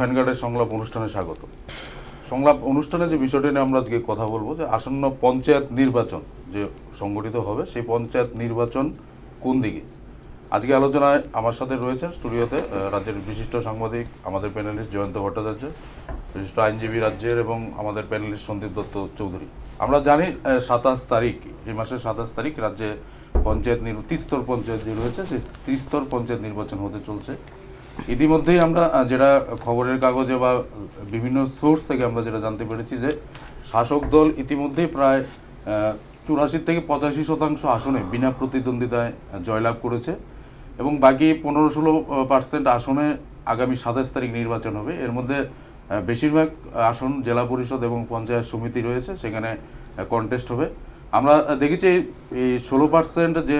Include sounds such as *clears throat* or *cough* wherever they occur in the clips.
ভ্যানগার্ডের সংলাপ অনুষ্ঠানে স্বাগত সংলাপ অনুষ্ঠানে যে বিষয়টি নিয়ে আমরা আজকে কথা বলবো যে আসন্ন পঞ্চায়েত নির্বাচন যে সংগঠিত হবে সেই পঞ্চায়েত নির্বাচন কোন দিকে আজকে আলোচনায় আমার সাথে রয়েছে স্টুডিওতে রাজ্যের বিশিষ্ট সাংবাদিক আমাদের প্যানেলিস্ট জয়ন্ত ভট্টাচার্য বিশিষ্ট আইনজীবী রাজ্যের এবং আমাদের প্যানেলিস্ট সন্দীপ দত্ত চৌধুরী আমরা জানি সাতাশ তারিখ এই মাসের সাতাশ তারিখ রাজ্যে পঞ্চায়েত নির ত্রিস্তর পঞ্চায়েত যে রয়েছে সেই ত্রিস্তর পঞ্চায়েত নির্বাচন হতে চলছে ইতিমধ্যেই আমরা যেটা খবরের কাগজে বা বিভিন্ন সোর্স থেকে আমরা যেটা জানতে পেরেছি যে শাসক দল ইতিমধ্যেই প্রায় চুরাশি থেকে পঁচাশি শতাংশ আসনে বিনা প্রতিদ্বন্দ্বিতায় জয়লাভ করেছে এবং বাকি পনেরো ষোলো পার্সেন্ট আসনে আগামী সাতাশ তারিখ নির্বাচন হবে এর মধ্যে বেশিরভাগ আসন জেলা পরিষদ এবং পঞ্চায়েত সমিতি রয়েছে সেখানে কন্টেস্ট হবে আমরা দেখেছি এই ষোলো পার্সেন্ট যে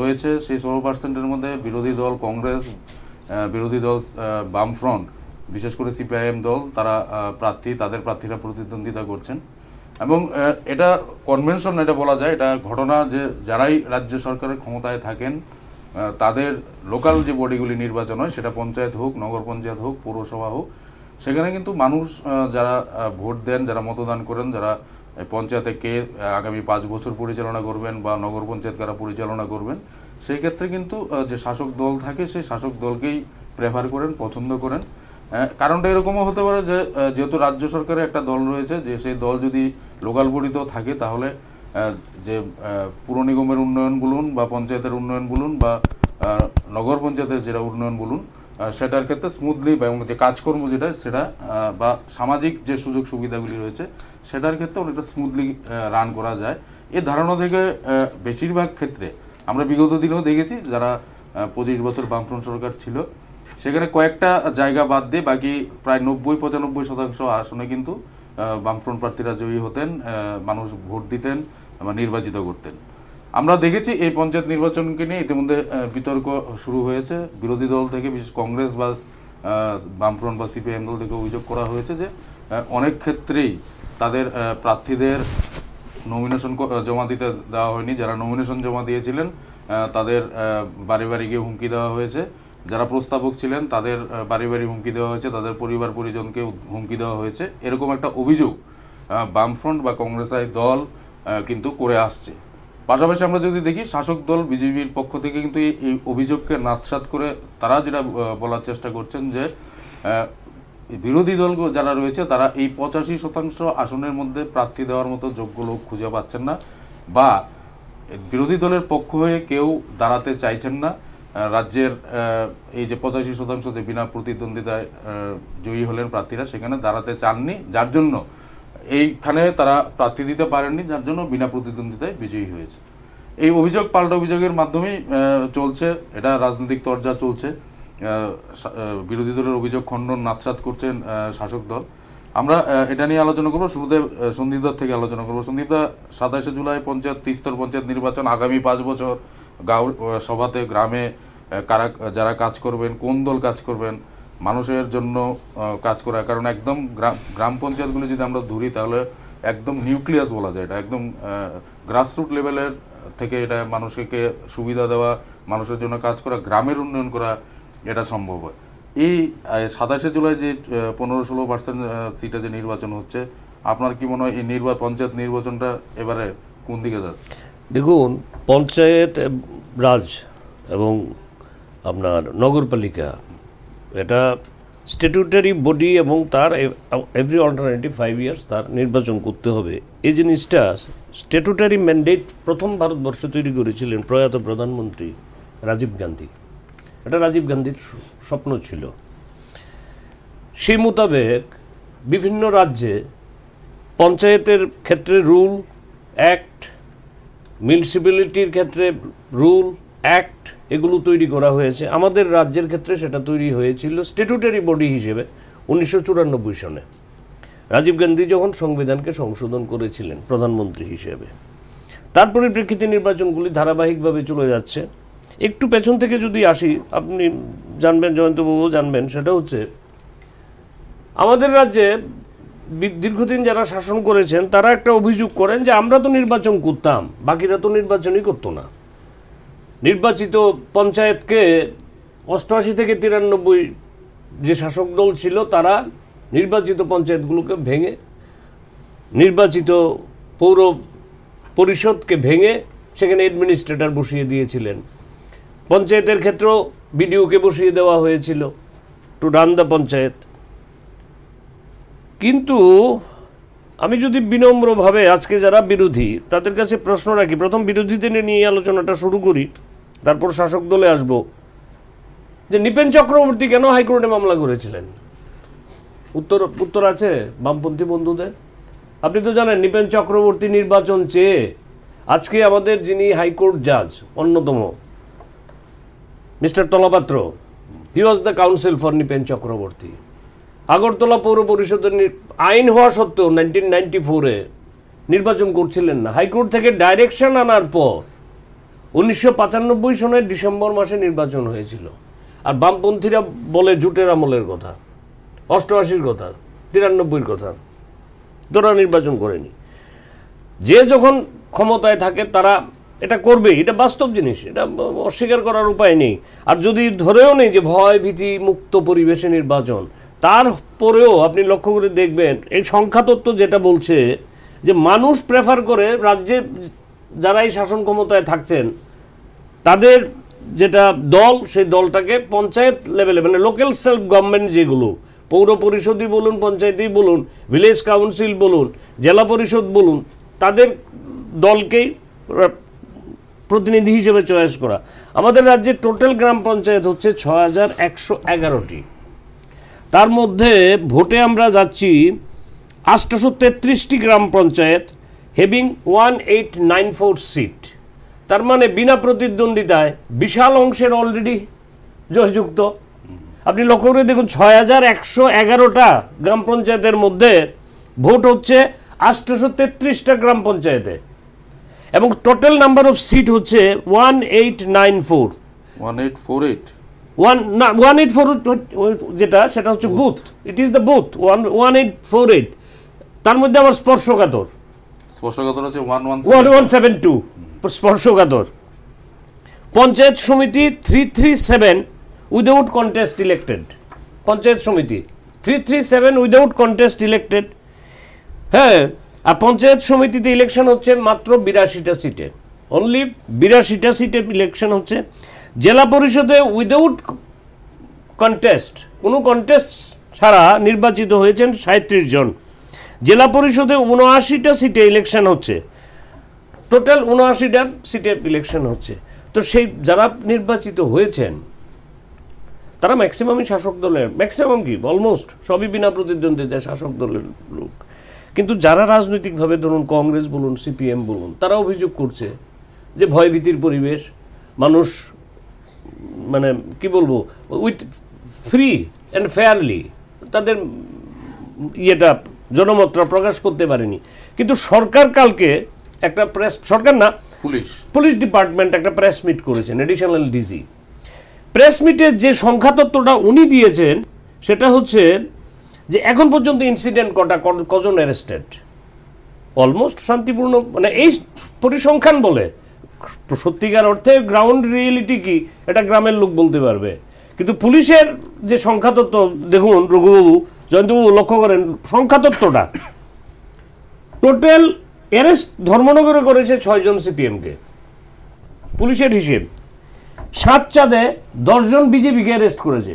রয়েছে সেই ষোলো পার্সেন্টের মধ্যে বিরোধী দল কংগ্রেস বিরোধী দল বামফ্রন্ট বিশেষ করে সিপিআইএম দল তারা প্রার্থী তাদের প্রার্থীরা প্রতিদ্বন্দ্বিতা করছেন এবং এটা কনভেনশন এটা বলা যায় এটা ঘটনা যে যারাই রাজ্য সরকারের ক্ষমতায় থাকেন তাদের লোকাল যে বডিগুলি নির্বাচন হয় সেটা পঞ্চায়েত হোক নগর পঞ্চায়েত হোক পৌরসভা হোক সেখানে কিন্তু মানুষ যারা ভোট দেন যারা মতদান করেন যারা পঞ্চায়েতে কে আগামী পাঁচ বছর পরিচালনা করবেন বা নগর পঞ্চায়েত কারা পরিচালনা করবেন সেই ক্ষেত্রে কিন্তু যে শাসক দল থাকে সেই শাসক দলকেই প্রেফার করেন পছন্দ করেন কারণটা এরকমও হতে পারে যে যেহেতু রাজ্য সরকারের একটা দল রয়েছে যে সেই দল যদি লোকাল বডিতেও থাকে তাহলে যে পুর নিগমের উন্নয়ন বলুন বা পঞ্চায়েতের উন্নয়ন বলুন বা নগর পঞ্চায়েতের যেটা উন্নয়ন বলুন সেটার ক্ষেত্রে স্মুথলি এবং যে কাজকর্ম যেটা সেটা বা সামাজিক যে সুযোগ সুবিধাগুলি রয়েছে সেটার ক্ষেত্রে অনেকটা স্মুথলি রান করা যায় এ ধারণা থেকে বেশিরভাগ ক্ষেত্রে আমরা বিগত দিনেও দেখেছি যারা পঁচিশ বছর বামফ্রন্ট সরকার ছিল সেখানে কয়েকটা জায়গা বাদ দিয়ে বাকি প্রায় নব্বই পঁচানব্বই শতাংশ আসনে কিন্তু বামফ্রন্ট প্রার্থীরা জয়ী হতেন মানুষ ভোট দিতেন বা নির্বাচিত করতেন আমরা দেখেছি এই পঞ্চায়েত নির্বাচনকে নিয়ে ইতিমধ্যে বিতর্ক শুরু হয়েছে বিরোধী দল থেকে বিশেষ কংগ্রেস বা বামফ্রন্ট বা সিপিএম দল থেকে অভিযোগ করা হয়েছে যে অনেক ক্ষেত্রেই তাদের প্রার্থীদের নমিনেশন জমা দিতে দেওয়া হয়নি যারা নমিনেশন জমা দিয়েছিলেন তাদের বাড়ি বাড়ি গিয়ে হুমকি দেওয়া হয়েছে যারা প্রস্তাবক ছিলেন তাদের বাড়ি বাড়ি হুমকি দেওয়া হয়েছে তাদের পরিবার পরিজনকে হুমকি দেওয়া হয়েছে এরকম একটা অভিযোগ বামফ্রন্ট বা কংগ্রেসাই দল কিন্তু করে আসছে পাশাপাশি আমরা যদি দেখি শাসক দল বিজেপির পক্ষ থেকে কিন্তু এই অভিযোগকে নাৎসাত করে তারা যেটা বলার চেষ্টা করছেন যে বিরোধী দল যারা রয়েছে তারা এই পঁচাশি শতাংশ আসনের মধ্যে প্রার্থী দেওয়ার মতো যোগ্য লোক খুঁজে পাচ্ছেন না বা বিরোধী দলের পক্ষ হয়ে কেউ দাঁড়াতে চাইছেন না রাজ্যের এই যে পঁচাশি শতাংশ যে বিনা প্রতিদ্বন্দ্বিতায় জয়ী হলেন প্রার্থীরা সেখানে দাঁড়াতে চাননি যার জন্য এইখানে তারা প্রার্থী দিতে পারেননি যার জন্য বিনা প্রতিদ্বন্দ্বিতায় বিজয়ী হয়েছে এই অভিযোগ পাল্টা অভিযোগের মাধ্যমেই চলছে এটা রাজনৈতিক তর্জা চলছে বিরোধী দলের অভিযোগ খণ্ডন নাৎসাত করছেন শাসক দল আমরা এটা নিয়ে আলোচনা করবো শুরুতে দল থেকে আলোচনা করবো দা সাতাশে জুলাই পঞ্চায়েত তিস্তর পঞ্চায়েত নির্বাচন আগামী পাঁচ বছর গাঁও সভাতে গ্রামে কারা যারা কাজ করবেন কোন দল কাজ করবেন মানুষের জন্য কাজ করা কারণ একদম গ্রাম গ্রাম পঞ্চায়েতগুলো যদি আমরা ধরি তাহলে একদম নিউক্লিয়াস বলা যায় এটা একদম গ্রাসরুট লেভেলের থেকে এটা মানুষকে সুবিধা দেওয়া মানুষের জন্য কাজ করা গ্রামের উন্নয়ন করা এটা সম্ভব হয় এই সাতাশে জুলাই যে পনেরো ষোলো পার্সেন্ট সিটে যে নির্বাচন হচ্ছে আপনার কি মনে হয় এই নির্বাচন পঞ্চায়েত নির্বাচনটা এবারে কোন দিকে যাচ্ছে দেখুন পঞ্চায়েত রাজ এবং আপনার নগরপালিকা এটা স্ট্যাটুটারি বডি এবং তার এভরি অল্টারনেটিভ ফাইভ ইয়ার্স তার নির্বাচন করতে হবে এই জিনিসটা স্ট্যাটুটারি ম্যান্ডেট প্রথম ভারতবর্ষ তৈরি করেছিলেন প্রয়াত প্রধানমন্ত্রী রাজীব গান্ধী এটা রাজীব গান্ধীর স্বপ্ন ছিল সেই মোতাবেক বিভিন্ন রাজ্যে পঞ্চায়েতের ক্ষেত্রে রুল অ্যাক্ট মিউনিসিপ্যালিটির ক্ষেত্রে রুল অ্যাক্ট এগুলো তৈরি করা হয়েছে আমাদের রাজ্যের ক্ষেত্রে সেটা তৈরি হয়েছিল স্ট্যাটুটারি বডি হিসেবে উনিশশো সনে রাজীব গান্ধী যখন সংবিধানকে সংশোধন করেছিলেন প্রধানমন্ত্রী হিসেবে তার পরিপ্রেক্ষিতে নির্বাচনগুলি ধারাবাহিকভাবে চলে যাচ্ছে একটু পেছন থেকে যদি আসি আপনি জানবেন জয়ন্তবাবু জানবেন সেটা হচ্ছে আমাদের রাজ্যে দীর্ঘদিন যারা শাসন করেছেন তারা একটা অভিযোগ করেন যে আমরা তো নির্বাচন করতাম বাকিরা তো নির্বাচনই করতো না নির্বাচিত পঞ্চায়েতকে অষ্টআশি থেকে তিরানব্বই যে শাসক দল ছিল তারা নির্বাচিত পঞ্চায়েতগুলোকে ভেঙে নির্বাচিত পৌর পরিষদকে ভেঙে সেখানে অ্যাডমিনিস্ট্রেটর বসিয়ে দিয়েছিলেন পঞ্চায়েতের ক্ষেত্রেও বিডিওকে বসিয়ে দেওয়া হয়েছিল টু রান দ্য পঞ্চায়েত কিন্তু আমি যদি বিনম্রভাবে আজকে যারা বিরোধী তাদের কাছে প্রশ্ন রাখি প্রথম বিরোধীদের নিয়ে আলোচনাটা শুরু করি তারপর শাসক দলে আসব যে নিপেন চক্রবর্তী কেন হাইকোর্টে মামলা করেছিলেন উত্তর উত্তর আছে বামপন্থী বন্ধুদের আপনি তো জানেন নিপেন চক্রবর্তী নির্বাচন চেয়ে আজকে আমাদের যিনি হাইকোর্ট জাজ অন্যতম mister Talapatra he was the council for Nipen Chakraborty Agartala পৌর পরিষদের আইন হওয়া সত্ত্বেও নাইনটিন নাইনটি ফোরে নির্বাচন করছিলেন না হাইকোর্ট থেকে ডাইরেকশন আনার পর উনিশশো পঁচানব্বই সনের ডিসেম্বর মাসে নির্বাচন হয়েছিল আর বামপন্থীরা বলে জুটের আমলের কথা অষ্টআশির কথা তিরানব্বইয়ের কথা তোরা নির্বাচন করেনি যে যখন ক্ষমতায় থাকে তারা এটা করবে এটা বাস্তব জিনিস এটা অস্বীকার করার উপায় নেই আর যদি ধরেও নেই যে ভয় ভীতি মুক্ত পরিবেশে নির্বাচন তারপরেও আপনি লক্ষ্য করে দেখবেন এই সংখ্যাতত্ত্ব যেটা বলছে যে মানুষ প্রেফার করে রাজ্যে যারাই শাসন ক্ষমতায় থাকছেন তাদের যেটা দল সেই দলটাকে পঞ্চায়েত লেভেলে মানে লোকাল সেলফ গভর্নমেন্ট যেগুলো পৌর পরিষদই বলুন পঞ্চায়েতই বলুন ভিলেজ কাউন্সিল বলুন জেলা পরিষদ বলুন তাদের দলকেই প্রতিনিধি হিসেবে চয়েস করা আমাদের রাজ্যে টোটাল গ্রাম পঞ্চায়েত হচ্ছে ছ হাজার একশো এগারোটি তার মধ্যে ভোটে আমরা যাচ্ছি আটশোশো তেত্রিশটি গ্রাম panchayat having one eight nine four seat তার মানে বিনা প্রতিদ্বন্দ্বিতায় বিশাল অংশের অলরেডি জয়যুক্ত আপনি লক্ষ্য করে দেখুন ছয় হাজার একশো এগারোটা গ্রাম পঞ্চায়েতের মধ্যে ভোট হচ্ছে আটশোশো তেত্রিশটা গ্রাম পঞ্চায়েতে এবং টোটাল নাম্বার অফ সিট হচ্ছে one eight nine four one eight four eight one না ওয়ান এইট ফোর যেটা সেটা হচ্ছে booth it is the booth one one eight four eight তার মধ্যে আবার স্পর্শকাতর স্পর্শকাতর হচ্ছে one one one one seven two স্পর্শকাতর পঞ্চায়েত সমিতি three three seven without contest elected panchayat সমিতি three three seven without contest elected হ্যাঁ আর পঞ্চায়েত সমিতিতে ইলেকশন হচ্ছে মাত্র বিরাশিটা সিটে অনলি বিরাশিটা সিটে ইলেকশন হচ্ছে জেলা পরিষদে উইদাউট কন্টেস্ট কোনো কন্টেস্ট ছাড়া নির্বাচিত হয়েছেন সাঁত্রিশ জন জেলা পরিষদে উনআশিটা সিটে ইলেকশন হচ্ছে টোটাল উনআশিটা সিটে ইলেকশন হচ্ছে তো সেই যারা নির্বাচিত হয়েছেন তারা ম্যাক্সিমামই শাসক দলের ম্যাক্সিমাম কি অলমোস্ট সবই বিনা প্রতিদ্বন্দ্বিতায় শাসক দলের লোক কিন্তু যারা রাজনৈতিকভাবে ধরুন কংগ্রেস বলুন সিপিএম বলুন তারা অভিযোগ করছে যে ভয়ভীতির পরিবেশ মানুষ মানে কি বলবো উইথ ফ্রি অ্যান্ড ফেয়ারলি তাদের ইয়েটা জনমতটা প্রকাশ করতে পারেনি কিন্তু সরকার কালকে একটা প্রেস সরকার না পুলিশ পুলিশ ডিপার্টমেন্ট একটা প্রেস মিট করেছেন এডিশনাল ডিজি প্রেস মিটের যে সংখ্যাতত্ত্বটা উনি দিয়েছেন সেটা হচ্ছে যে এখন পর্যন্ত ইনসিডেন্ট কটা কজন অ্যারেস্টেড অলমোস্ট শান্তিপূর্ণ মানে এই পরিসংখ্যান বলে সত্যিকার অর্থে গ্রাউন্ড রিয়েলিটি কি এটা গ্রামের লোক বলতে পারবে কিন্তু পুলিশের যে সংখ্যাতত্ত্ব দেখুন রঘুবাবু জয়ন্তবাবু লক্ষ্য করেন তত্ত্বটা টোটাল অ্যারেস্ট ধর্মনগরে করেছে ছয়জন সিপিএমকে পুলিশের হিসেব সাত চাঁদে দশজন বিজেপিকে অ্যারেস্ট করেছে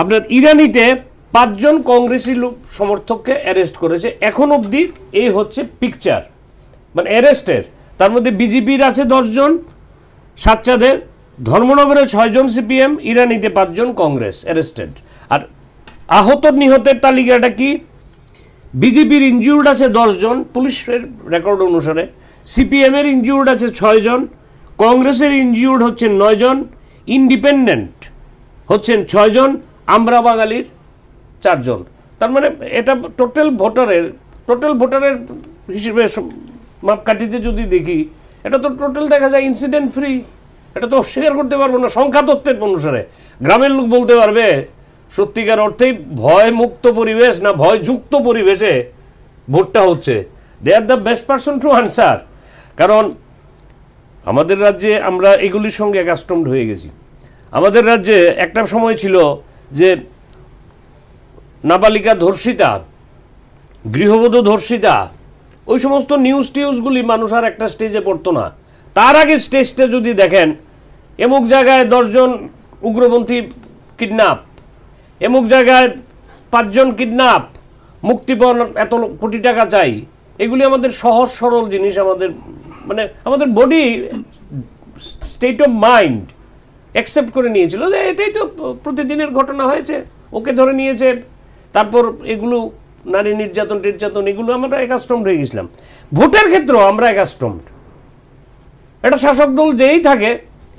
আপনার ইরানিতে পাঁচজন কংগ্রেসি সমর্থককে অ্যারেস্ট করেছে এখন অবধি এই হচ্ছে পিকচার মানে অ্যারেস্টের তার মধ্যে বিজেপির আছে দশজন সাচ্চাদের ধর্মনগরে ছয়জন সিপিএম ইরানিতে পাঁচজন কংগ্রেস অ্যারেস্টেড আর আহত নিহতের তালিকাটা কি বিজেপির ইনজিউর্ড আছে দশজন পুলিশের রেকর্ড অনুসারে সিপিএমের ইনজিউর্ড আছে ছয়জন কংগ্রেসের ইনজিউর্ড হচ্ছে নয়জন ইন্ডিপেন্ডেন্ট হচ্ছেন ছয়জন আমরা বাঙালির চারজন তার মানে এটা টোটাল ভোটারের টোটাল ভোটারের হিসেবে মাপকাঠিতে যদি দেখি এটা তো টোটাল দেখা যায় ইনসিডেন্ট ফ্রি এটা তো অস্বীকার করতে পারবো না সংখ্যা তত্ত্বের অনুসারে গ্রামের লোক বলতে পারবে সত্যিকার অর্থেই ভয় মুক্ত পরিবেশ না ভয়যুক্ত পরিবেশে ভোটটা হচ্ছে they are the best person to answer কারণ আমাদের রাজ্যে আমরা এগুলির সঙ্গে অ্যাকাস্টমড হয়ে গেছি আমাদের রাজ্যে একটা সময় ছিল যে নাবালিকা ধর্ষিতা গৃহবধূ ধর্ষিতা ওই সমস্ত নিউজ টিউজগুলি মানুষ আর একটা স্টেজে পড়তো না তার আগে স্টেজটা যদি দেখেন এমুক জায়গায় দশজন উগ্রপন্থী কিডন্যাপ এমুক জায়গায় পাঁচজন কিডন্যাপ মুক্তিপণ এত কোটি টাকা চাই এগুলি আমাদের সহজ সরল জিনিস আমাদের মানে আমাদের body state of mind accept করে নিয়েছিল যে এটাই তো প্রতিদিনের ঘটনা হয়েছে ওকে ধরে নিয়েছে তারপর এগুলো নারী নির্যাতন টির্যাতন এগুলো আমরা একাস্টম হয়ে গেছিলাম ভোটের ক্ষেত্রেও আমরা একাস্টম এটা শাসক দল যেই থাকে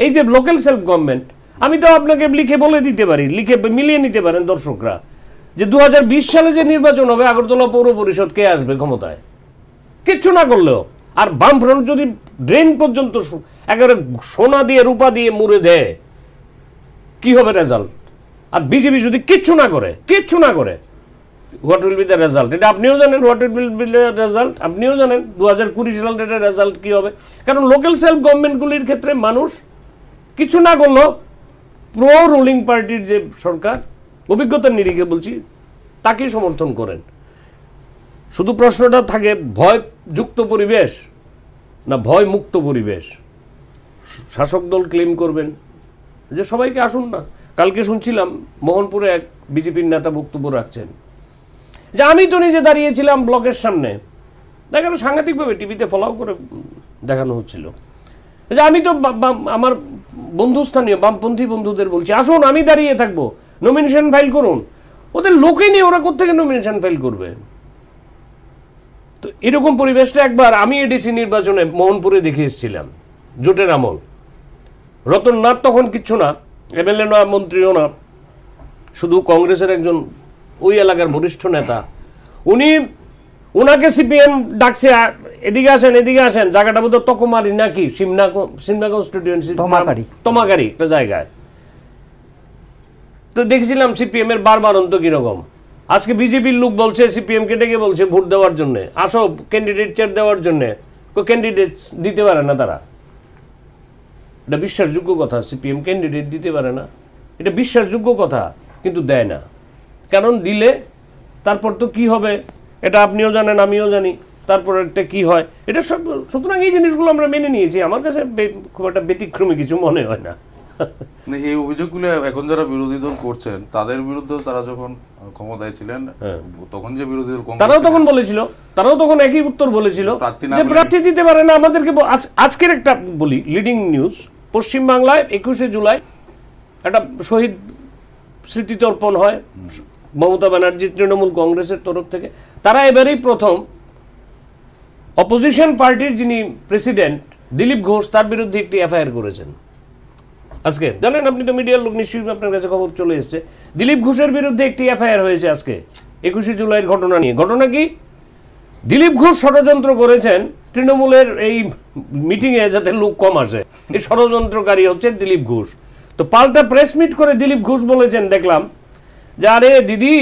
এই যে লোকাল সেলফ গভর্নমেন্ট আমি তো আপনাকে লিখে বলে দিতে পারি লিখে মিলিয়ে নিতে পারেন দর্শকরা যে দু সালে যে নির্বাচন হবে আগরতলা পৌর পরিষদ কে আসবে ক্ষমতায় কিচ্ছু না করলেও আর বামফ্রন্ট যদি ড্রেন পর্যন্ত একেবারে সোনা দিয়ে রূপা দিয়ে মুড়ে দেয় কি হবে রেজাল্ট আর বিজেপি যদি কিচ্ছু না করে কিচ্ছু না করে what will be the result এটা আপনিও জানেন what will be the result আপনিও জানেন দু হাজার কুড়ি সালের এটা রেজাল্ট কী হবে কারণ লোকাল সেলফ গভর্নমেন্টগুলির ক্ষেত্রে মানুষ কিছু না করলেও প্রো রুলিং পার্টির যে সরকার অভিজ্ঞতার নিরিখে বলছি তাকেই সমর্থন করেন শুধু প্রশ্নটা থাকে ভয়যুক্ত পরিবেশ না ভয় মুক্ত পরিবেশ শাসক দল ক্লেম করবেন যে সবাইকে আসুন না কালকে শুনছিলাম মোহনপুরে এক বিজেপির নেতা বক্তব্য রাখছেন যে আমি তো নিজে দাঁড়িয়েছিলাম ব্লকের সামনে দেখানো সাংঘাতিকভাবে টিভিতে ফলো করে দেখানো হচ্ছিল যে আমি তো আমার বন্ধুস্থানীয় বামপন্থী বন্ধুদের বলছি আসুন আমি দাঁড়িয়ে থাকবো নমিনেশন ফাইল করুন ওদের লোকে নিয়ে ওরা কোথেকে নমিনেশন ফাইল করবে তো এরকম পরিবেশটা একবার আমি এডিসি নির্বাচনে মোহনপুরে দেখে এসেছিলাম জোটের আমল রতন নাথ তখন কিচ্ছু না এমএলএ না মন্ত্রীও না শুধু কংগ্রেসের একজন ওই এলাকার বরিষ্ঠ নেতা উনি ওনাকে সিপিএম ডাকছে এদিকে আসেন এদিকে আসেন জায়গাটা বোধ তকমারি নাকি সিমনা সিমনা তমাকারি তমাকারি একটা জায়গায় তো দেখেছিলাম সিপিএম এর বারবার অন্ত কিরকম আজকে বিজেপির লোক বলছে সিপিএম কে ডেকে বলছে ভোট দেওয়ার জন্য আসো ক্যান্ডিডেট চেয়ার দেওয়ার জন্য ক্যান্ডিডেট দিতে পারে না তারা এটা বিশ্বাসযোগ্য কথা সিপিএম ক্যান্ডিডেট দিতে পারে না এটা বিশ্বাসযোগ্য কথা কিন্তু দেয় না কারণ দিলে তারপর তো কি হবে এটা আপনিও জানেন আমিও জানি তারপর একটা কি হয় এটা সব সুতরাং এই জিনিসগুলো আমরা মেনে নিয়েছি আমার কাছে খুব একটা ব্যতিক্রমী কিছু মনে হয় না মানে এই অভিযোগগুলো এখন যারা বিরোধী দল করছেন তাদের বিরুদ্ধে তারা যখন ক্ষমতায় ছিলেন হ্যাঁ। তখন যে বিরোধী দল তারাও তখন বলেছিল তারাও তখন একই উত্তর বলেছিল যে প্রার্থী দিতে পারে না আমাদেরকে আজকের একটা বলি লিডিং নিউজ পশ্চিমবাংলায় একুশে জুলাই একটা শহীদ স্মৃতিতর্পণ হয় মমতা ব্যানার্জি তৃণমূল কংগ্রেসের তরফ থেকে তারা এবারেই প্রথম অপোজিশন পার্টির যিনি প্রেসিডেন্ট দিলীপ ঘোষ তার বিরুদ্ধে একটি এফআইআর করেছেন আজকে জানেন আপনি তো মিডিয়ার লোক নিশ্চয়ই আপনার কাছে খবর চলে এসছে দিলীপ ঘোষের বিরুদ্ধে একটি এফআইআর হয়েছে আজকে একুশে জুলাইয়ের ঘটনা নিয়ে ঘটনা কি দিলীপ ঘোষ ষড়যন্ত্র করেছেন তৃণমূলের এই মিটিংয়ে যাতে লোক কম আসে এই ষড়যন্ত্রকারী হচ্ছে দিলীপ ঘোষ তো পাল্টা প্রেস মিট করে দিলীপ ঘোষ বলেছেন দেখলাম যে আরে দিদি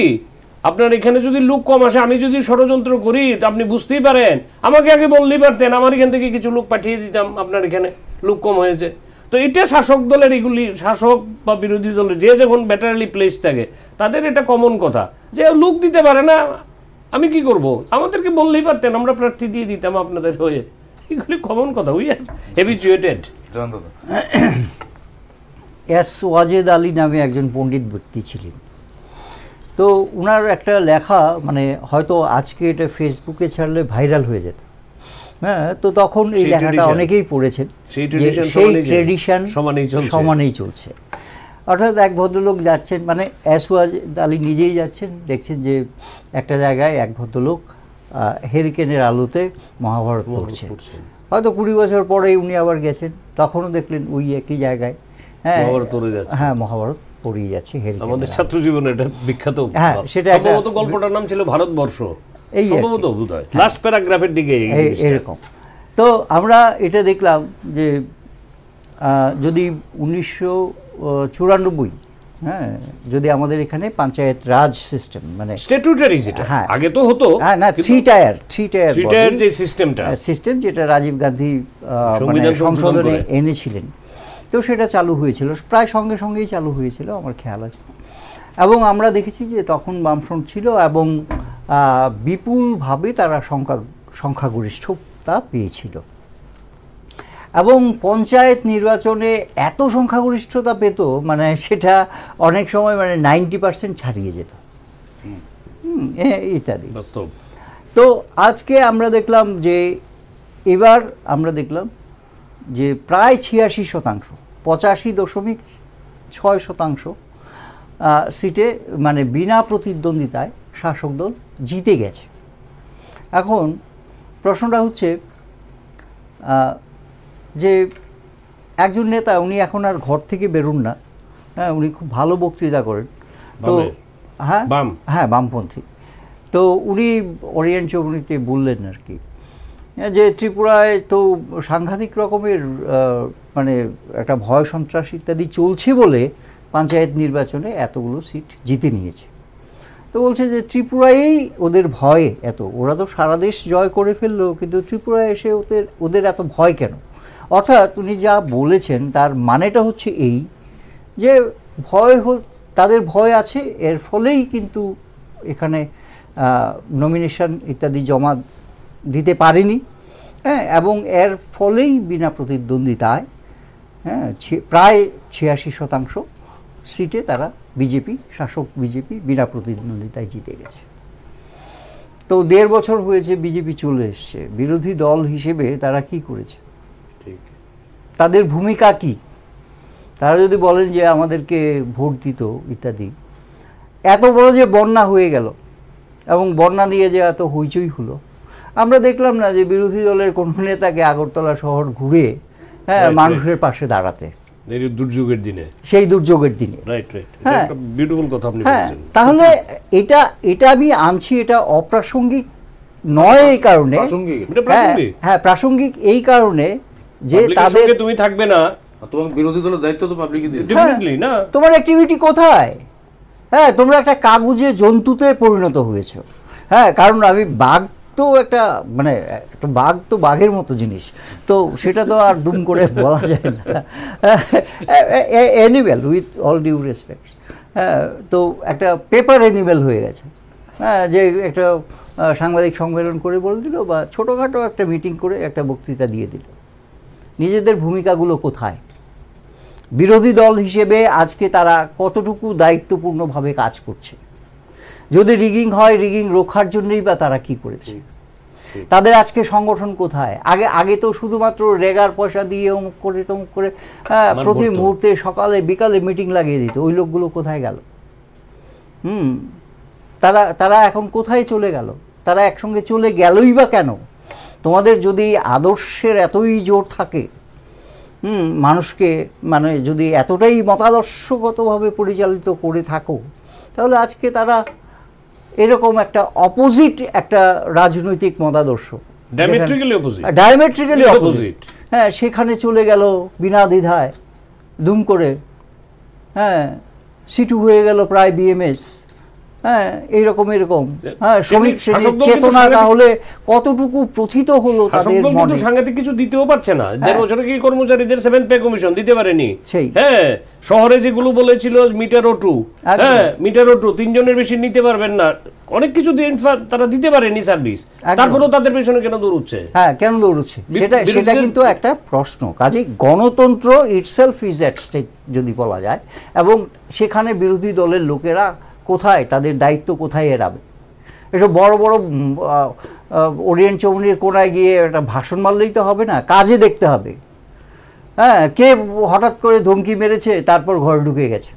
আপনার এখানে যদি লোক কম আসে আমি যদি ষড়যন্ত্র করি তো আপনি বুঝতেই পারেন আমাকে আগে বললেই পারতেন আমার এখান থেকে কিছু লোক পাঠিয়ে দিতাম আপনার এখানে লোক কম হয়েছে তো এটা শাসক দলের এগুলি শাসক বা বিরোধী দলের যে যখন ব্যাটারালি প্লেস থাকে তাদের এটা কমন কথা যে লোক দিতে পারে না আমি কি করব আমাদেরকে বললেই পারতেন আমরা প্রার্থী দিয়ে দিতাম আপনাদের হয়ে এগুলি কমন কথা we are habituated S Wajed Ali নামে একজন পণ্ডিত ব্যক্তি ছিলেন তো ওনার একটা লেখা মানে হয়তো আজকে এটা ফেসবুকে ছাড়লে ভাইরাল হয়ে যেত হ্যাঁ তো তখন এই লেখাটা অনেকেই পড়েছেন সেই ট্রেডিশন সমানেই চলছে অর্থাৎ এক ভদ্রলোক যাচ্ছেন মানে অ্যাসওয়াজ আলী নিজেই যাচ্ছেন দেখছেন যে একটা জায়গায় এক ভদ্রলোক হেরিকেনের আলোতে মহাভারত পড়ছে হয়তো কুড়ি বছর পরে উনি আবার গেছেন তখনও দেখলেন ওই একই জায়গায় হ্যাঁ হ্যাঁ মহাভারত পড়িয়ে যাচ্ছে হেরিকেন আমাদের ছাত্র জীবনে এটা বিখ্যাত হ্যাঁ সেটা একটা গল্পটার নাম ছিল ভারতবর্ষ এই লাস্ট প্যারাগ্রাফের দিকে এরকম তো আমরা এটা দেখলাম যে যদি উনিশশো চুরানব্বই হ্যাঁ যদি আমাদের এখানে পঞ্চায়েত রাজ সিস্টেম মানে স্ট্যাটুটারি যেটা হ্যাঁ আগে তো হতো হ্যাঁ না three tier three tier three tier যে সিস্টেমটা সিস্টেম হ্যাঁ, যেটা রাজীব গান্ধী সংবিধান মানে সংশোধনে এনেছিলেন তো সেটা চালু হয়েছিল প্রায় সঙ্গে সঙ্গেই চালু হয়েছিল আমার খেয়াল আছে এবং আমরা দেখেছি যে তখন বামফ্রন্ট ছিল এবং বিপুলভাবে তারা সংখ্যা সংখ্যাগরিষ্ঠতা পেয়েছিল এবং পঞ্চায়েত নির্বাচনে এত সংখ্যাগরিষ্ঠতা পেত মানে সেটা অনেক সময় মানে নাইনটি পার্সেন্ট ছাড়িয়ে যেত ইত্যাদি তো আজকে আমরা দেখলাম যে এবার আমরা দেখলাম যে প্রায় ছিয়াশি শতাংশ পঁচাশি দশমিক ছয় শতাংশ সিটে মানে বিনা প্রতিদ্বন্দ্বিতায় শাসক দল জিতে গেছে এখন প্রশ্নটা হচ্ছে যে একজন নেতা উনি এখন আর ঘর থেকে বেরুন না হ্যাঁ উনি খুব ভালো বক্তৃতা করেন তো হ্যাঁ বাম হ্যাঁ বামপন্থী তো উনি অরিয়েন্ট চৌমুনিতে বললেন আর কি হ্যাঁ, যে ত্রিপুরায় তো সাংঘাতিক রকমের মানে একটা ভয় সন্ত্রাস ইত্যাদি চলছে বলে পঞ্চায়েত নির্বাচনে এতগুলো সিট জিতে নিয়েছে তো বলছে যে ত্রিপুরায়ই ওদের ভয়ে এত ওরা তো সারা দেশ জয় করে ফেললো কিন্তু ত্রিপুরায় এসে ওদের ওদের এত ভয় কেন অর্থাৎ উনি যা বলেছেন তার মানেটা হচ্ছে এই যে ভয় তাদের ভয় আছে এর ফলেই কিন্তু এখানে নমিনেশন ইত্যাদি জমা দিতে পারেনি হ্যাঁ এবং এর ফলেই বিনা প্রতিদ্বন্দ্বিতায় হ্যাঁ প্রায় ছিয়াশি শতাংশ সিটে তারা বিজেপি শাসক বিজেপি বিনা প্রতিদ্বন্দ্বিতায় জিতে গেছে তো দেড় বছর হয়েছে বিজেপি চলে এসছে বিরোধী দল হিসেবে তারা কি করেছে তাদের ভূমিকা কি তারা যদি বলেন যে আমাদেরকে ভোট দিত ইত্যাদি এত বড় যে বন্যা হয়ে গেল এবং বন্যা নিয়ে যে এত হইচই হলো আমরা দেখলাম না যে বিরোধী দলের কোন নেতাকে আগরতলা শহর ঘুরে হ্যাঁ মানুষের পাশে দাঁড়াতে দুর্যোগের দিনে সেই দুর্যোগের দিনে হ্যাঁ, হ্যাঁ তাহলে এটা এটা আমি আনছি এটা অপ্রাসঙ্গিক নয় এই কারণে হ্যাঁ, হ্যাঁ প্রাসঙ্গিক এই কারণে যে তাদের তুমি থাকবে না তোমার বিরোধী দলের দায়িত্ব তো পাবলিকই দিয়ে হ্যাঁ, না তোমার অ্যাক্টিভিটি কোথায় হ্যাঁ তোমরা একটা কাগজে জন্তুতে পরিণত হয়েছো হ্যাঁ কারণ আমি বাঘ তো একটা মানে একটা বাঘ তো বাঘের মতো জিনিস তো সেটা তো আর দুম করে *laughs* বলা যায় না animal with all due respect হ্যাঁ তো একটা পেপার অ্যানিমেল হয়ে গেছে হ্যাঁ যে একটা সাংবাদিক সম্মেলন করে বলে দিল বা ছোটোখাটো একটা মিটিং করে একটা বক্তৃতা দিয়ে দিল নিজেদের ভূমিকাগুলো কোথায় বিরোধী দল হিসেবে আজকে তারা কতটুকু দায়িত্বপূর্ণভাবে কাজ করছে যদি রিগিং হয় রিগিং রোখার জন্যই বা তারা কি করেছে তাদের আজকে সংগঠন কোথায় আগে আগে তো শুধুমাত্র রেগার পয়সা দিয়ে অমুক করে তমুক করে প্রতি মুহূর্তে সকালে বিকালে মিটিং লাগিয়ে দিত ওই লোকগুলো কোথায় গেল হুম তারা তারা এখন কোথায় চলে গেল তারা একসঙ্গে চলে গেলই বা কেন তোমাদের যদি আদর্শের এতই জোর থাকে হুম মানুষকে মানে যদি এতটাই মতাদর্শগতভাবে পরিচালিত করে থাকো তাহলে আজকে তারা এরকম একটা অপোজিট একটা রাজনৈতিক মতাদর্শ ডায়ামেট্রিক্যালি অপোজিট হ্যাঁ সেখানে চলে গেল বিনা দ্বিধায় দুম করে হ্যাঁ সিটু হয়ে গেল প্রায় বিএমএস হ্যাঁ এইরকম এরকম হ্যাঁ শ্রমিক চেতনা তাহলে কতটুকু প্রথিত হলো তাদের মনে সাংঘাতিক কিছু দিতেও পারছে না হ্যাঁ। দেড় বছরে কি কর্মচারীদের সেভেন পে কমিশন দিতে পারেনি হ্যাঁ শহরে যেগুলো বলেছিল মিটার ও টু হ্যাঁ মিটার ও টু তিনজনের বেশি নিতে পারবেন না অনেক কিছু তারা দিতে পারেনি সার্ভিস তারপরেও তাদের পেছনে কেন দৌড়চ্ছে হ্যাঁ কেন দৌড়চ্ছে সেটা সেটা কিন্তু একটা প্রশ্ন কাজে গণতন্ত্র ইটসেলফ ইজ অ্যাট স্টেক যদি বলা যায় এবং সেখানে বিরোধী দলের লোকেরা কোথায় তাদের দায়িত্ব কোথায় এড়াবে এসব বড় বড় ওরিয়েন্ট চৌমনির কোনায় গিয়ে একটা ভাষণ মারলেই তো হবে না কাজে দেখতে হবে হ্যাঁ কে হঠাৎ করে ধমকি মেরেছে তারপর ঘরে ঢুকে গেছে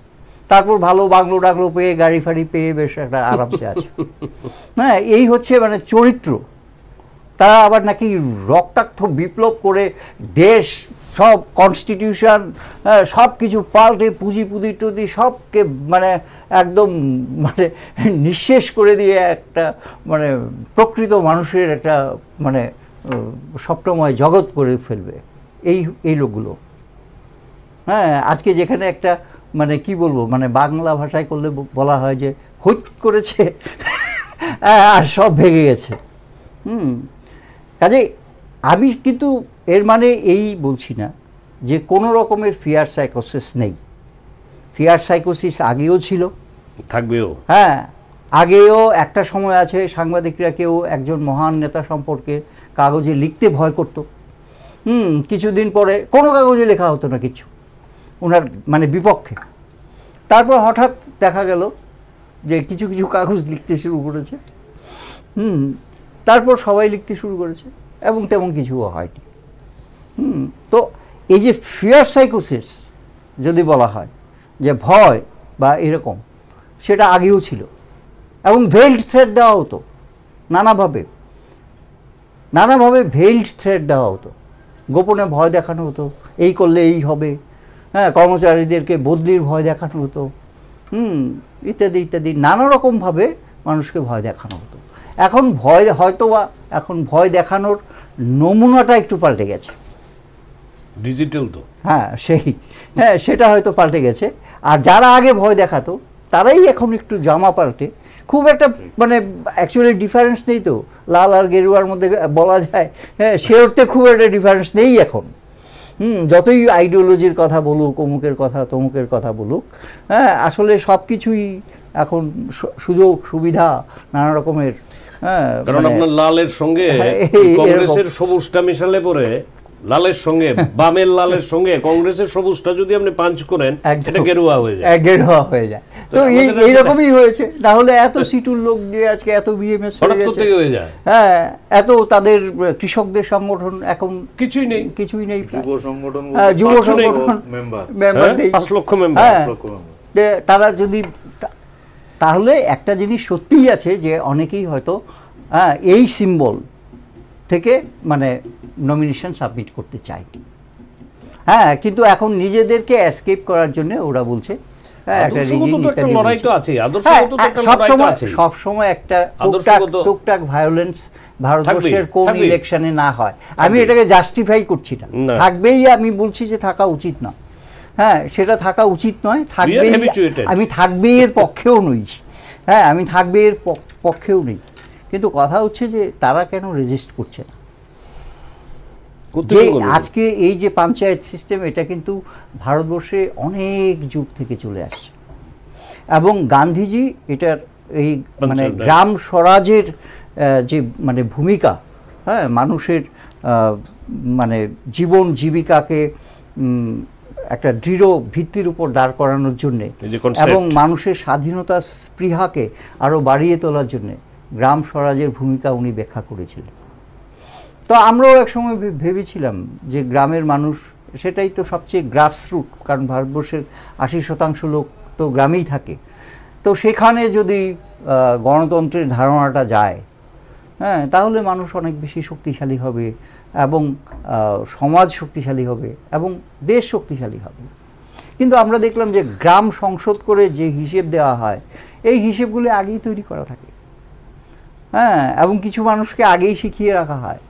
তারপর ভালো বাংলো ডাংলো পেয়ে গাড়ি ফাড়ি পেয়ে বেশ একটা আরামসে আছে হ্যাঁ এই হচ্ছে মানে চরিত্র তারা আবার নাকি রক্তাক্ত বিপ্লব করে দেশ সব কনস্টিটিউশন সব কিছু পাল্টে পুঁজি পুঁজি টুজি সবকে মানে একদম মানে নিঃশেষ করে দিয়ে একটা মানে প্রকৃত মানুষের একটা মানে সপ্তময় জগৎ করে ফেলবে এই এই লোকগুলো হ্যাঁ আজকে যেখানে একটা মানে কি বলবো মানে বাংলা ভাষায় করলে বলা হয় যে হৈত করেছে *laughs* হ্যাঁ, আর সব ভেঙে গেছে হুম কাজে আমি কিন্তু এর মানে এই বলছি না যে কোনো রকমের ফিয়ার সাইকোসিস নেই ফিয়ার সাইকোসিস আগেও ছিল থাকবেও হ্যাঁ আগেও একটা সময় আছে সাংবাদিকরা কেউ একজন মহান নেতা সম্পর্কে কাগজে লিখতে ভয় করত হুম কিছুদিন পরে কোনো কাগজে লেখা হতো না কিছু ওনার মানে বিপক্ষে তারপর হঠাৎ দেখা গেল যে কিছু কিছু কাগজ লিখতে শুরু করেছে হুম তারপর সবাই লিখতে শুরু করেছে এবং তেমন কিছুও হয়নি হুম তো এই যে ফিয়ার সাইকোসিস যদি বলা হয় যে ভয় বা এরকম সেটা আগেও ছিল এবং ভেল্ড থ্রেড দেওয়া হতো নানাভাবে নানাভাবে ভেল্ড থ্রেড দেওয়া হতো গোপনে ভয় দেখানো হতো এই করলে এই হবে হ্যাঁ কর্মচারীদেরকে বদলির ভয় দেখানো হতো হুম ইত্যাদি ইত্যাদি নানা রকমভাবে মানুষকে ভয় দেখানো হতো এখন ভয় হয়তো বা এখন ভয় দেখানোর নমুনাটা একটু পাল্টে গেছে ডিজিটাল তো হ্যাঁ সেই হ্যাঁ সেটা হয়তো পাল্টে গেছে আর যারা আগে ভয় দেখাতো তারাই এখন একটু জামা পাল্টে খুব একটা মানে অ্যাকচুয়ালি ডিফারেন্স নেই তো লাল আর গেরুয়ার মধ্যে বলা যায় হ্যাঁ সে অর্থে খুব একটা ডিফারেন্স নেই এখন হুম যতই আইডিওলজির কথা বলুক অমুকের কথা তমুকের কথা বলুক হ্যাঁ আসলে সব কিছুই এখন সুযোগ সুবিধা নানা রকমের হ্যাঁ, কারণ মানে আপনার লালের সঙ্গে হ্যাঁ, কংগ্রেসের সবুজটা মিশালে পরে লালের সঙ্গে হ্যাঁ। বামের লালের সঙ্গে কংগ্রেসের সবুজটা যদি আপনি পাঞ্চ করেন এটা গেরুয়া হয়ে যায় গেরুয়া হয়ে যায় তো এই এইরকমই হয়েছে এত সিটুর লোক দিয়ে আজকে এত বিএমএস হয়ে যায় হ্যাঁ এত তাদের কৃষকদের সংগঠন এখন কিছুই নেই কিছুই নেই যুব সংগঠন যুব সংগঠন মেম্বার মেম্বার নেই লক্ষ মেম্বার তারা যদি তাহলে একটা জিনিস সত্যিই আছে যে অনেকেই হয়তো হ্যাঁ এই সিম্বল থেকে মানে নমিনেশন সাবমিট করতে চায়নি হ্যাঁ কিন্তু এখন নিজেদেরকে অ্যাসকেপ করার জন্য ওরা বলছে হ্যাঁ, হ্যাঁ, সবসময় একটা টুকটাক ভায়োলেন্স ভারতবর্ষের কোন ইলেকশনে না হয় আমি এটাকে জাস্টিফাই করছি না থাকবেই আমি বলছি যে থাকা উচিত না হ্যাঁ সেটা থাকা উচিত নয় থাকবে আমি থাকবে এর পক্ষেও নই হ্যাঁ আমি থাকবে এর পক্ষেও নেই কিন্তু কথা হচ্ছে যে তারা কেন রেজিস্ট করছে না আজকে এই যে পঞ্চায়েত সিস্টেম এটা কিন্তু ভারতবর্ষে অনেক যুগ থেকে চলে আসছে এবং গান্ধীজি এটার এই মানে গ্রাম স্বরাজের যে মানে ভূমিকা হ্যাঁ মানুষের মানে জীবন জীবিকাকে একটা দৃঢ় ভিত্তির উপর দাঁড় করানোর জন্য এবং মানুষের স্বাধীনতা স্পৃহাকে আরো বাড়িয়ে তোলার জন্য গ্রাম স্বরাজের ভূমিকা উনি ব্যাখ্যা করেছিলেন তো আমরাও একসময় ভেবেছিলাম যে গ্রামের মানুষ সেটাই তো সবচেয়ে গ্রাসরুট কারণ ভারতবর্ষের আশি শতাংশ লোক তো গ্রামেই থাকে তো সেখানে যদি গণতন্ত্রের ধারণাটা যায় হ্যাঁ তাহলে মানুষ অনেক বেশি শক্তিশালী হবে এবং সমাজ শক্তিশালী হবে এবং দেশ শক্তিশালী হবে কিন্তু আমরা দেখলাম যে গ্রাম সংসদ করে যে হিসেব দেওয়া হয় এই হিসেবগুলি আগেই তৈরি করা থাকে হ্যাঁ এবং কিছু মানুষকে আগেই শিখিয়ে রাখা হয়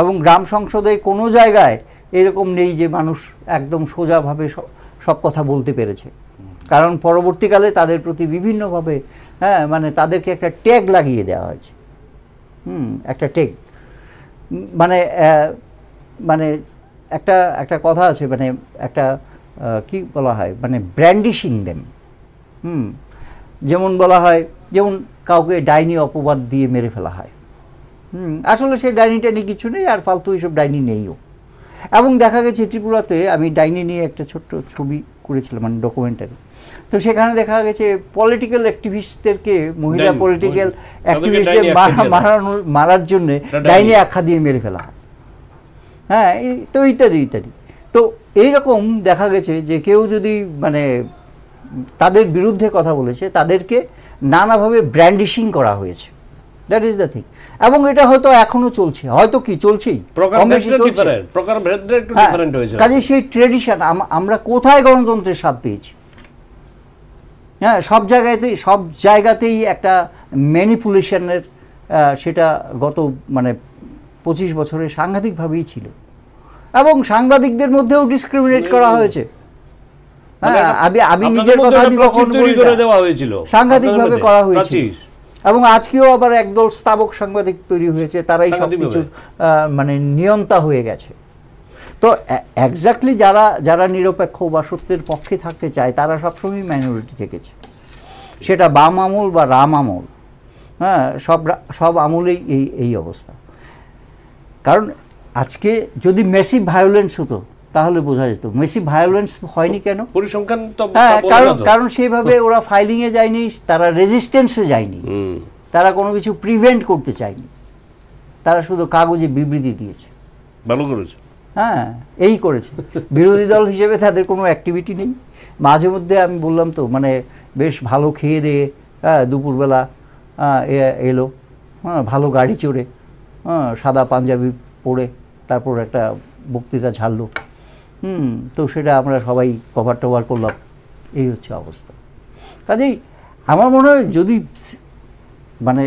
এবং গ্রাম সংসদে কোনো জায়গায় এরকম নেই যে মানুষ একদম সোজাভাবে সব কথা বলতে পেরেছে কারণ পরবর্তীকালে তাদের প্রতি বিভিন্নভাবে হ্যাঁ মানে তাদেরকে একটা ট্যাগ লাগিয়ে দেওয়া হয়েছে হুম একটা ট্যাগ মানে মানে একটা একটা কথা আছে মানে একটা কি বলা হয় মানে ব্র্যান্ডিশিং দেম হুম যেমন বলা হয় যেমন কাউকে ডাইনি অপবাদ দিয়ে মেরে ফেলা হয় হুম আসলে সেই ডাইনিটা নিয়ে কিছু নেই আর ফালতু এইসব ডাইনি নেইও এবং দেখা গেছে ত্রিপুরাতে আমি ডাইনি নিয়ে একটা ছোট্ট ছবি করেছিলাম মানে ডকুমেন্টারি তো সেখানে দেখা গেছে পলিটিক্যাল অ্যাক্টিভিস্টদেরকে মহিলা পলিটিক্যাল অ্যাক্টিভিস্টদের মারানোর মারার জন্য ডাইনি আখ্যা দিয়ে মেরে ফেলা হয় হ্যাঁ তো ইত্যাদি ইত্যাদি তো এইরকম দেখা গেছে যে কেউ যদি মানে তাদের বিরুদ্ধে কথা বলেছে তাদেরকে নানাভাবে ব্র্যান্ডিশিং করা হয়েছে দ্যাট ইজ দ্য থিং এবং এটা হয়তো এখনো চলছে হয়তো কি চলছেই হ্যাঁ, কাজে সেই ট্রেডিশন আমরা কোথায় গণতন্ত্রের স্বাদ পেয়েছি হ্যাঁ সব জায়গাতেই সব জায়গাতেই একটা ম্যানিপুলেশনের সেটা গত মানে পঁচিশ বছরে সাংঘাতিকভাবেই ছিল এবং সাংবাদিকদের মধ্যেও ডিসক্রিমিনেট করা হয়েছে মানে হ্যাঁ আমি আমি নিজের কথা আমি কখন সাংঘাতিকভাবে করা হয়েছে এবং আজকেও আবার একদল স্থাবক সাংবাদিক তৈরি হয়েছে তারাই সবকিছু মানে নিয়ন্তা হয়ে গেছে তো একজাক্টলি যারা যারা নিরপেক্ষ বা সত্যের পক্ষে থাকতে চায় তারা সবসময় মাইনরিটি থেকেছে সেটা বাম আমল বা রাম আমল হ্যাঁ সব সব আমলেই এই এই অবস্থা কারণ আজকে যদি মেসি ভায়োলেন্স হতো তাহলে বোঝা যেত মেসি ভায়োলেন্স হয়নি কেন পরিসংখ্যান হ্যাঁ কারণ কারণ সেইভাবে ওরা ফাইলিংয়ে যায়নি তারা রেজিস্টেন্সে যায়নি তারা কোনো কিছু প্রিভেন্ট করতে চায়নি তারা শুধু কাগজে বিবৃতি দিয়েছে ভালো করেছে হ্যাঁ এই করেছে বিরোধী দল হিসেবে তাদের কোনো অ্যাক্টিভিটি নেই মাঝে মধ্যে আমি বললাম তো মানে বেশ ভালো খেয়ে দিয়ে হ্যাঁ দুপুরবেলা হ্যাঁ, এলো হ্যাঁ ভালো গাড়ি চড়ে হ্যাঁ সাদা পাঞ্জাবি পরে তারপর একটা বক্তৃতা ঝাড়লো হুম তো সেটা আমরা সবাই কভার টভার করলাম এই হচ্ছে অবস্থা কাজেই আমার মনে হয় যদি মানে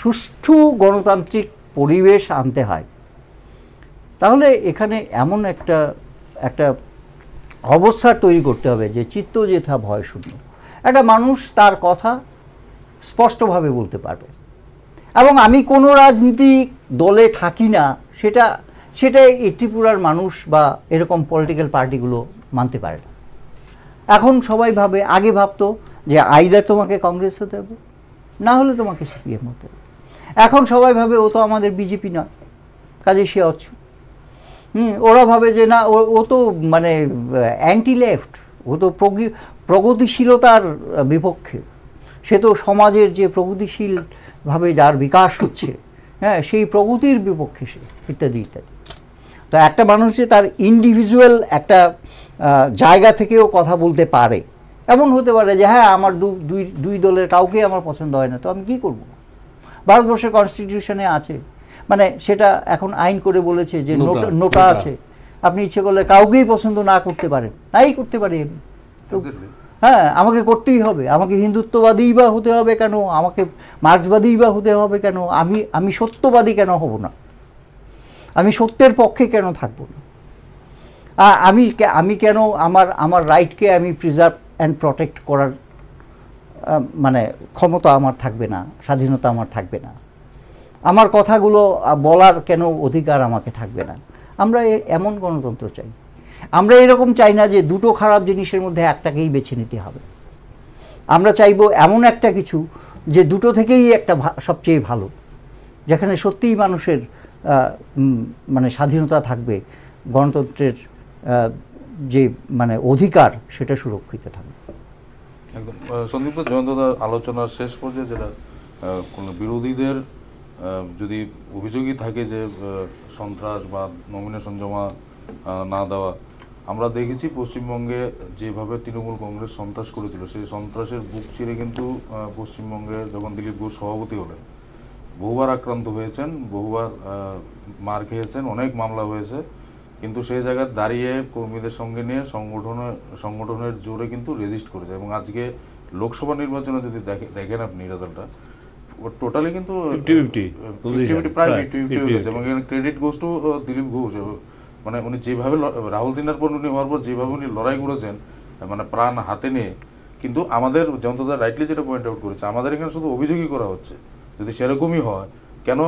সুষ্ঠু গণতান্ত্রিক পরিবেশ আনতে হয় তাহলে এখানে এমন একটা একটা অবস্থা তৈরি করতে হবে যে চিত্ত যেথা ভয় শূন্য একটা মানুষ তার কথা স্পষ্টভাবে বলতে পারবে এবং আমি কোনো রাজনীতি দলে থাকি না সেটা সেটা এই ত্রিপুরার মানুষ বা এরকম পলিটিক্যাল পার্টিগুলো মানতে পারে না এখন সবাই ভাবে আগে ভাবতো যে আইদার তোমাকে কংগ্রেস হতে হবে না হলে তোমাকে সিপিএম হতে হবে এখন সবাই ভাবে ও তো আমাদের বিজেপি নয় কাজে সে অচ্ছ হুম ওরা ভাবে যে না ও তো মানে অ্যান্টি লেফট ও তো প্রগতিশীলতার বিপক্ষে সে তো সমাজের যে প্রগতিশীলভাবে যার বিকাশ হচ্ছে হ্যাঁ সেই প্রগতির বিপক্ষে সে ইত্যাদি ইত্যাদি তো একটা মানুষ যে তার ইন্ডিভিজুয়াল একটা জায়গা থেকেও কথা বলতে পারে এমন হতে পারে যে হ্যাঁ আমার দুই দুই দলের কাউকে আমার পছন্দ হয় না তো আমি কি করব ভারতবর্ষের কনস্টিটিউশনে আছে মানে সেটা এখন আইন করে বলেছে যে নোটা নোটা আছে আপনি ইচ্ছে করলে কাউকেই পছন্দ না করতে পারেন নাই করতে পারি আমি তো হ্যাঁ আমাকে করতেই হবে আমাকে হিন্দুত্ববাদীই বা হতে হবে কেন আমাকে মার্ক্সবাদীই বা হতে হবে কেন আমি আমি সত্যবাদী কেন হব না আমি সত্যের পক্ষে কেন থাকব না আমি আমি কেন আমার আমার রাইটকে আমি প্রিজার্ভ অ্যান্ড প্রোটেক্ট করার মানে ক্ষমতা আমার থাকবে না স্বাধীনতা আমার থাকবে না আমার কথাগুলো বলার কেন অধিকার আমাকে থাকবে না আমরা এমন গণতন্ত্র চাই আমরা এরকম চাই না যে দুটো খারাপ জিনিসের মধ্যে একটাকেই বেছে নিতে হবে আমরা চাইব এমন একটা কিছু যে দুটো থেকেই একটা সবচেয়ে ভালো যেখানে সত্যিই মানুষের মানে স্বাধীনতা থাকবে গণতন্ত্রের যে মানে অধিকার সেটা সুরক্ষিত থাকবে একদম সন্দীপ জয়ন্তদা আলোচনার শেষ পর্যায়ে যেটা কোনো বিরোধীদের যদি অভিযোগই থাকে যে সন্ত্রাস বা নমিনেশন জমা না দেওয়া আমরা দেখেছি পশ্চিমবঙ্গে যেভাবে তৃণমূল কংগ্রেস সন্ত্রাস করেছিল সেই সন্ত্রাসের বুক চিরে কিন্তু পশ্চিমবঙ্গে যখন দিলীপ ঘোষ সভাপতি হলেন বহুবার আক্রান্ত হয়েছেন বহুবার মার খেয়েছেন অনেক মামলা হয়েছে কিন্তু সেই জায়গায় দাঁড়িয়ে কর্মীদের সঙ্গে নিয়ে সংগঠনে সংগঠনের জোরে কিন্তু রেজিস্ট করেছে এবং আজকে লোকসভা নির্বাচনে যদি দেখেন আপনি রেজাল্টটা টোটালি কিন্তু এবং ক্রেডিট গোস দিলীপ ঘোষ মানে উনি যেভাবে রাহুল সিনহার পর উনি হওয়ার পর যেভাবে উনি লড়াই করেছেন মানে প্রাণ হাতে নিয়ে কিন্তু আমাদের জনতা রাইটলি যেটা পয়েন্ট আউট করেছে আমাদের এখানে শুধু অভিযোগই করা হচ্ছে যদি সেরকমই হয় কেন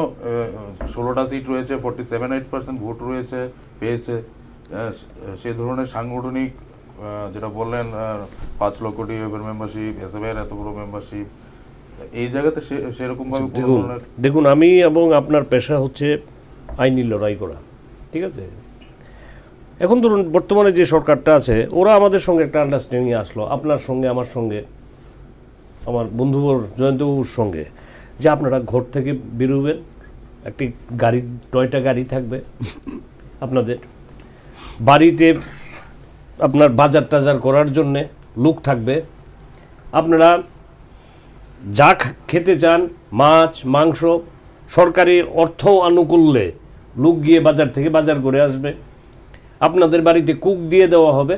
ষোলোটা সিট রয়েছে forty seven eight percent vote রয়েছে পেয়েছে সে ধরনের সাংগঠনিক যেটা বললেন পাঁচ লক্ষ ডিএফের মেম্বারশিপ এস এত বড় মেম্বারশিপ এই জায়গাতে সেরকমভাবে দেখুন দেখুন আমি এবং আপনার পেশা হচ্ছে আইনি লড়াই করা ঠিক আছে এখন ধরুন বর্তমানে যে সরকারটা আছে ওরা আমাদের সঙ্গে একটা আন্ডারস্ট্যান্ডিং আসলো আপনার সঙ্গে আমার সঙ্গে আমার বন্ধুবর জয়ন্তবাবুর সঙ্গে যে আপনারা ঘর থেকে বেরোবেন একটি গাড়ি নয়টা গাড়ি থাকবে আপনাদের বাড়িতে আপনার বাজার টাজার করার জন্যে লোক থাকবে আপনারা যা খেতে চান মাছ মাংস সরকারি অর্থ আনুকূল্যে লোক গিয়ে বাজার থেকে বাজার করে আসবে আপনাদের বাড়িতে কুক দিয়ে দেওয়া হবে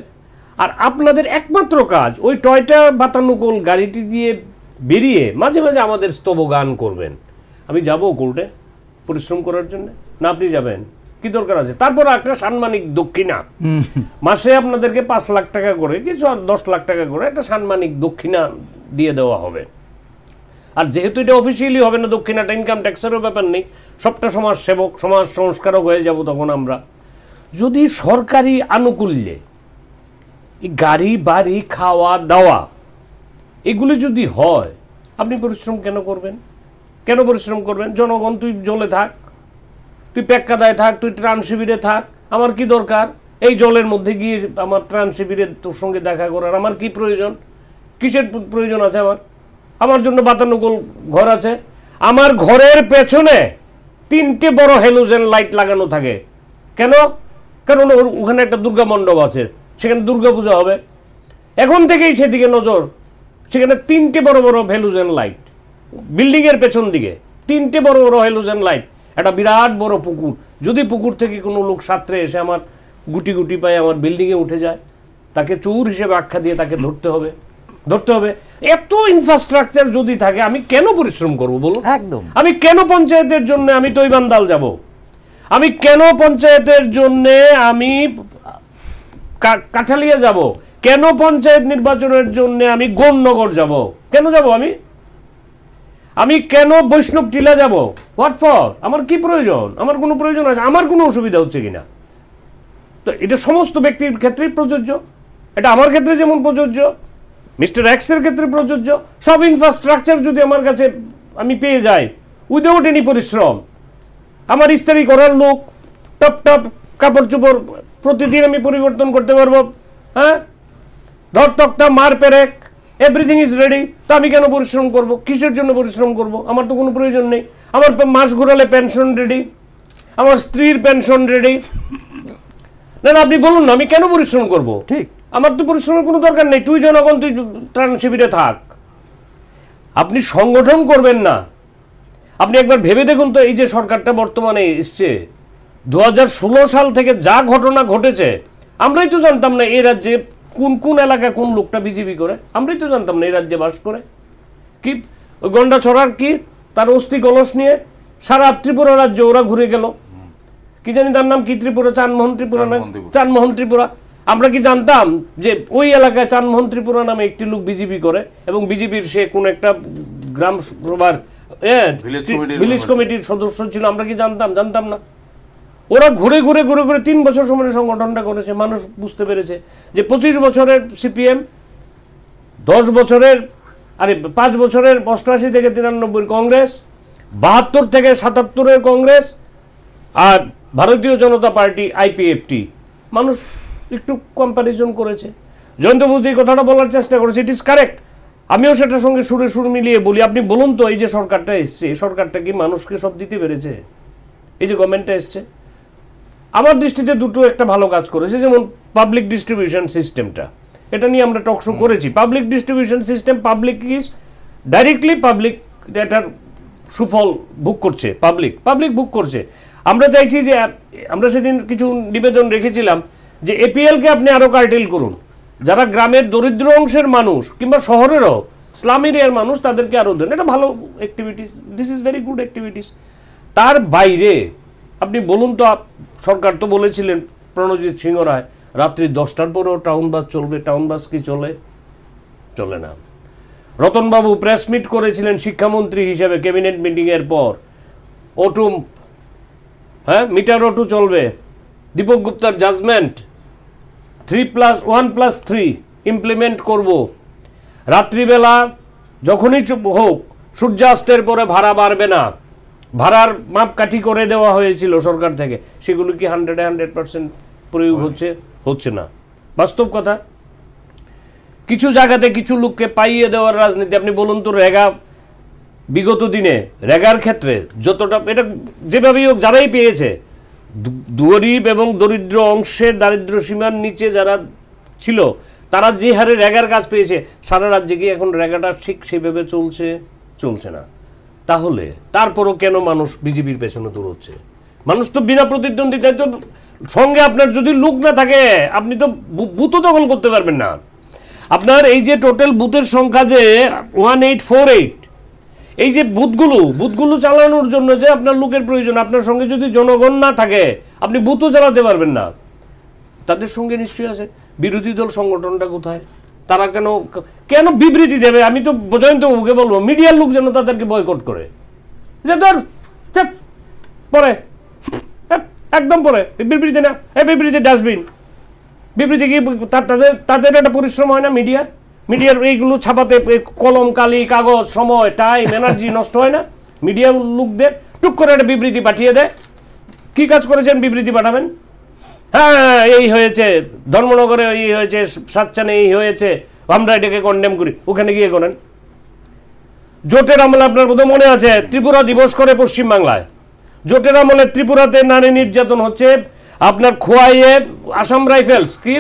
আর আপনাদের একমাত্র কাজ ওই টয়টা বাতানুকূল গাড়িটি দিয়ে বেরিয়ে মাঝে মাঝে আমাদের গান করবেন আমি যাব কোর্টে পরিশ্রম করার জন্য না আপনি যাবেন কি দরকার আছে তারপর একটা সাম্মানিক দক্ষিণা মাসে আপনাদেরকে পাঁচ লাখ টাকা করে কিছু দশ লাখ টাকা করে একটা সাম্মানিক দক্ষিণা দিয়ে দেওয়া হবে আর যেহেতু এটা অফিসিয়ালি হবে না দক্ষিণাটা ইনকাম ট্যাক্সেরও ব্যাপার নেই সবটা সমাজ সেবক সমাজ সংস্কারক হয়ে যাব তখন আমরা যদি সরকারি আনুকূল্যে গাড়ি বাড়ি খাওয়া দাওয়া এগুলো যদি হয় আপনি পরিশ্রম কেন করবেন কেন পরিশ্রম করবেন জনগণ তুই জলে থাক তুই প্যাক্কাদায় থাক তুই ত্রাণ শিবিরে থাক আমার কি দরকার এই জলের মধ্যে গিয়ে আমার ত্রাণ শিবিরের তোর সঙ্গে দেখা করার আমার কি প্রয়োজন কিসের প্রয়োজন আছে আমার আমার জন্য বাতানুকূল ঘর আছে আমার ঘরের পেছনে তিনটে বড় হ্যালোজেন লাইট লাগানো থাকে কেন কারণ ওখানে একটা দুর্গা মণ্ডপ আছে সেখানে দুর্গা পূজা হবে এখন থেকেই সেদিকে নজর সেখানে তিনটে বড় বড় ভ্যালুজেন লাইট বিল্ডিংয়ের পেছন দিকে তিনটে বড় বড় ভ্যালুজেন লাইট একটা বিরাট বড় পুকুর যদি পুকুর থেকে কোনো লোক সাঁতরে এসে আমার গুটি গুটি পায়ে আমার বিল্ডিংয়ে উঠে যায় তাকে চোর হিসেবে আখ্যা দিয়ে তাকে ধরতে হবে ধরতে হবে এত ইনফ্রাস্ট্রাকচার যদি থাকে আমি কেন পরিশ্রম করবো বলুন একদম আমি কেন পঞ্চায়েতের জন্য আমি তৈবান্দাল যাব আমি কেন পঞ্চায়েতের জন্যে আমি কাঠালিয়া যাব কেন পঞ্চায়েত নির্বাচনের জন্য আমি গণ্যগড় যাব কেন যাব আমি আমি কেন বৈষ্ণব টিলা যাব হোয়াট ফর আমার কি প্রয়োজন আমার কোনো প্রয়োজন আছে আমার কোনো অসুবিধা হচ্ছে কিনা তো এটা সমস্ত ব্যক্তির ক্ষেত্রেই প্রযোজ্য এটা আমার ক্ষেত্রে যেমন প্রযোজ্য মিস্টার এক্সের ক্ষেত্রে প্রযোজ্য সব ইনফ্রাস্ট্রাকচার যদি আমার কাছে আমি পেয়ে যাই উইদাউট এনি পরিশ্রম আমার ইস্তারি করার লোক টপ টপ কাপড় চোপড় প্রতিদিন আমি পরিবর্তন করতে পারবো হ্যাঁ ধর তক্তা মার পেরেক এভরিথিং ইজ রেডি তো আমি কেন পরিশ্রম করব কিসের জন্য পরিশ্রম করব আমার তো কোনো প্রয়োজন নেই আমার মাস ঘুরালে পেনশন রেডি আমার স্ত্রীর পেনশন রেডি না না আপনি বলুন না আমি কেন পরিশ্রম করব ঠিক আমার তো পরিশ্রমের কোনো দরকার নেই তুই জনগণ তুই ত্রাণ শিবিরে থাক আপনি সংগঠন করবেন না আপনি একবার ভেবে দেখুন তো এই যে সরকারটা বর্তমানে এসছে দু সাল থেকে যা ঘটনা ঘটেছে আমরাই তো জানতাম না এই রাজ্যে কোন কোন এলাকায় কোন লোকটা বিজেপি করে আমরাই তো জানতাম না এই রাজ্যে বাস করে কি ওই গন্ডা ছড়ার কি তার অস্থি গলস নিয়ে সারা ত্রিপুরা রাজ্য ওরা ঘুরে গেল কি জানি তার নাম কি ত্রিপুরা চানমোহন ত্রিপুরা নাম চানমোহন ত্রিপুরা আমরা কি জানতাম যে ওই এলাকায় চানমোহন ত্রিপুরা নামে একটি লোক বিজেপি করে এবং বিজেপির সে কোন একটা গ্রাম সভার ভিলেজ কমিটির সদস্য ছিল আমরা কি জানতাম জানতাম না ওরা ঘুরে ঘুরে ঘুরে ঘুরে তিন বছর সময় সংগঠনটা করেছে মানুষ বুঝতে পেরেছে যে পঁচিশ বছরের সিপিএম দশ বছরের আরে পাঁচ বছরের অষ্টআশি থেকে তিরানব্বই কংগ্রেস বাহাত্তর থেকে সাতাত্তরের কংগ্রেস আর ভারতীয় জনতা পার্টি আইপিএফটি মানুষ একটু কম্প্যারিজন করেছে জয়ন্ত বুঝতে এই কথাটা বলার চেষ্টা করেছে ইট ইজ কারেক্ট আমিও সেটার সঙ্গে সুরে সুর মিলিয়ে বলি আপনি বলুন তো এই যে সরকারটা এসছে এই সরকারটা কি মানুষকে সব দিতে পেরেছে এই যে গভর্নমেন্টটা এসছে আমার দৃষ্টিতে দুটো একটা ভালো কাজ করেছে যেমন পাবলিক ডিস্ট্রিবিউশন সিস্টেমটা এটা নিয়ে আমরা টকশো করেছি public distribution system public is directly public এটার সুফল বুক করছে পাবলিক পাবলিক বুক করছে আমরা চাইছি যে আমরা সেদিন কিছু নিবেদন রেখেছিলাম যে এপিএলকে আপনি আরও কার্টেল করুন যারা গ্রামের দরিদ্র অংশের মানুষ কিংবা শহরেরও স্লাম এরিয়ার মানুষ তাদেরকে আরও দেন এটা ভালো activities this is very good activities তার বাইরে আপনি বলুন তো সরকার তো বলেছিলেন প্রণজিৎ সিংহ রায় রাত্রি দশটার পরেও টাউন বাস চলবে টাউন বাস কি চলে চলে না রতনবাবু প্রেস মিট করেছিলেন শিক্ষামন্ত্রী হিসেবে ক্যাবিনেট মিটিংয়ের পর অটু হ্যাঁ মিটার অটু চলবে দীপক গুপ্তার judgement three plus one plus three implement করব রাত্রিবেলা যখনই হোক সূর্যাস্তের পরে ভাড়া বাড়বে না ভাড়ার মাপকাঠি করে দেওয়া হয়েছিল সরকার থেকে সেগুলো কি হান্ড্রেডে হান্ড্রেড পার্সেন্ট প্রয়োগ হচ্ছে হচ্ছে না বাস্তব কথা কিছু জায়গাতে কিছু লোককে পাইয়ে দেওয়ার রাজনীতি আপনি বলুন তো রেগা বিগত দিনে রেগার ক্ষেত্রে যতটা এটা যেভাবেই হোক যারাই পেয়েছে গরিব এবং দরিদ্র অংশের দারিদ্র সীমার নিচে যারা ছিল তারা যে হারে রেগার কাজ পেয়েছে সারা রাজ্যে কি এখন রেগাটা ঠিক সেভাবে চলছে চলছে না তাহলে তারপরও কেন মানুষ বিজেপির পেছনে দূর হচ্ছে মানুষ তো বিনা প্রতিদ্বন্দ্বিতায় তো সঙ্গে আপনার যদি লুক না থাকে আপনি তো বুথও দখল করতে পারবেন না আপনার এই যে টোটাল বুথের সংখ্যা যে ওয়ান এইট ফোর এইট এই যে বুথগুলো বুথগুলো চালানোর জন্য যে আপনার লোকের প্রয়োজন আপনার সঙ্গে যদি জনগণ না থাকে আপনি বুথও চালাতে পারবেন না তাদের সঙ্গে নিশ্চয়ই আছে বিরোধী দল সংগঠনটা কোথায় তারা কেন কেন বিবৃতি দেবে আমি তো জয়ন্ত উকে বলবো মিডিয়ার লোক যেন তাদেরকে বয়কট করে যে ধর পরে হ্যাঁ, একদম পরে বিবৃতি না এ বিবৃতি ডাস্টবিন বিবৃতি কি তাদের তাদের একটা পরিশ্রম হয় না মিডিয়ার মিডিয়ার এইগুলো ছাপাতে কলম কালি কাগজ সময় টাইম এনার্জি নষ্ট হয় না মিডিয়ার লোকদের টুক করে একটা বিবৃতি পাঠিয়ে দেয় কি কাজ করেছেন বিবৃতি পাঠাবেন হ্যাঁ এই হয়েছে ধর্মনগরে এই হয়েছে সাচ্ছানে এই হয়েছে আমরা এটাকে কন্ডেম করি ওখানে গিয়ে করেন জোটের আমলে আপনার বোধহয় মনে আছে ত্রিপুরা দিবস করে পশ্চিমবাংলায় জোটের আমলে ত্রিপুরাতে নারী নির্যাতন হচ্ছে আপনার খোয়াইয়ে আসাম রাইফেলস কি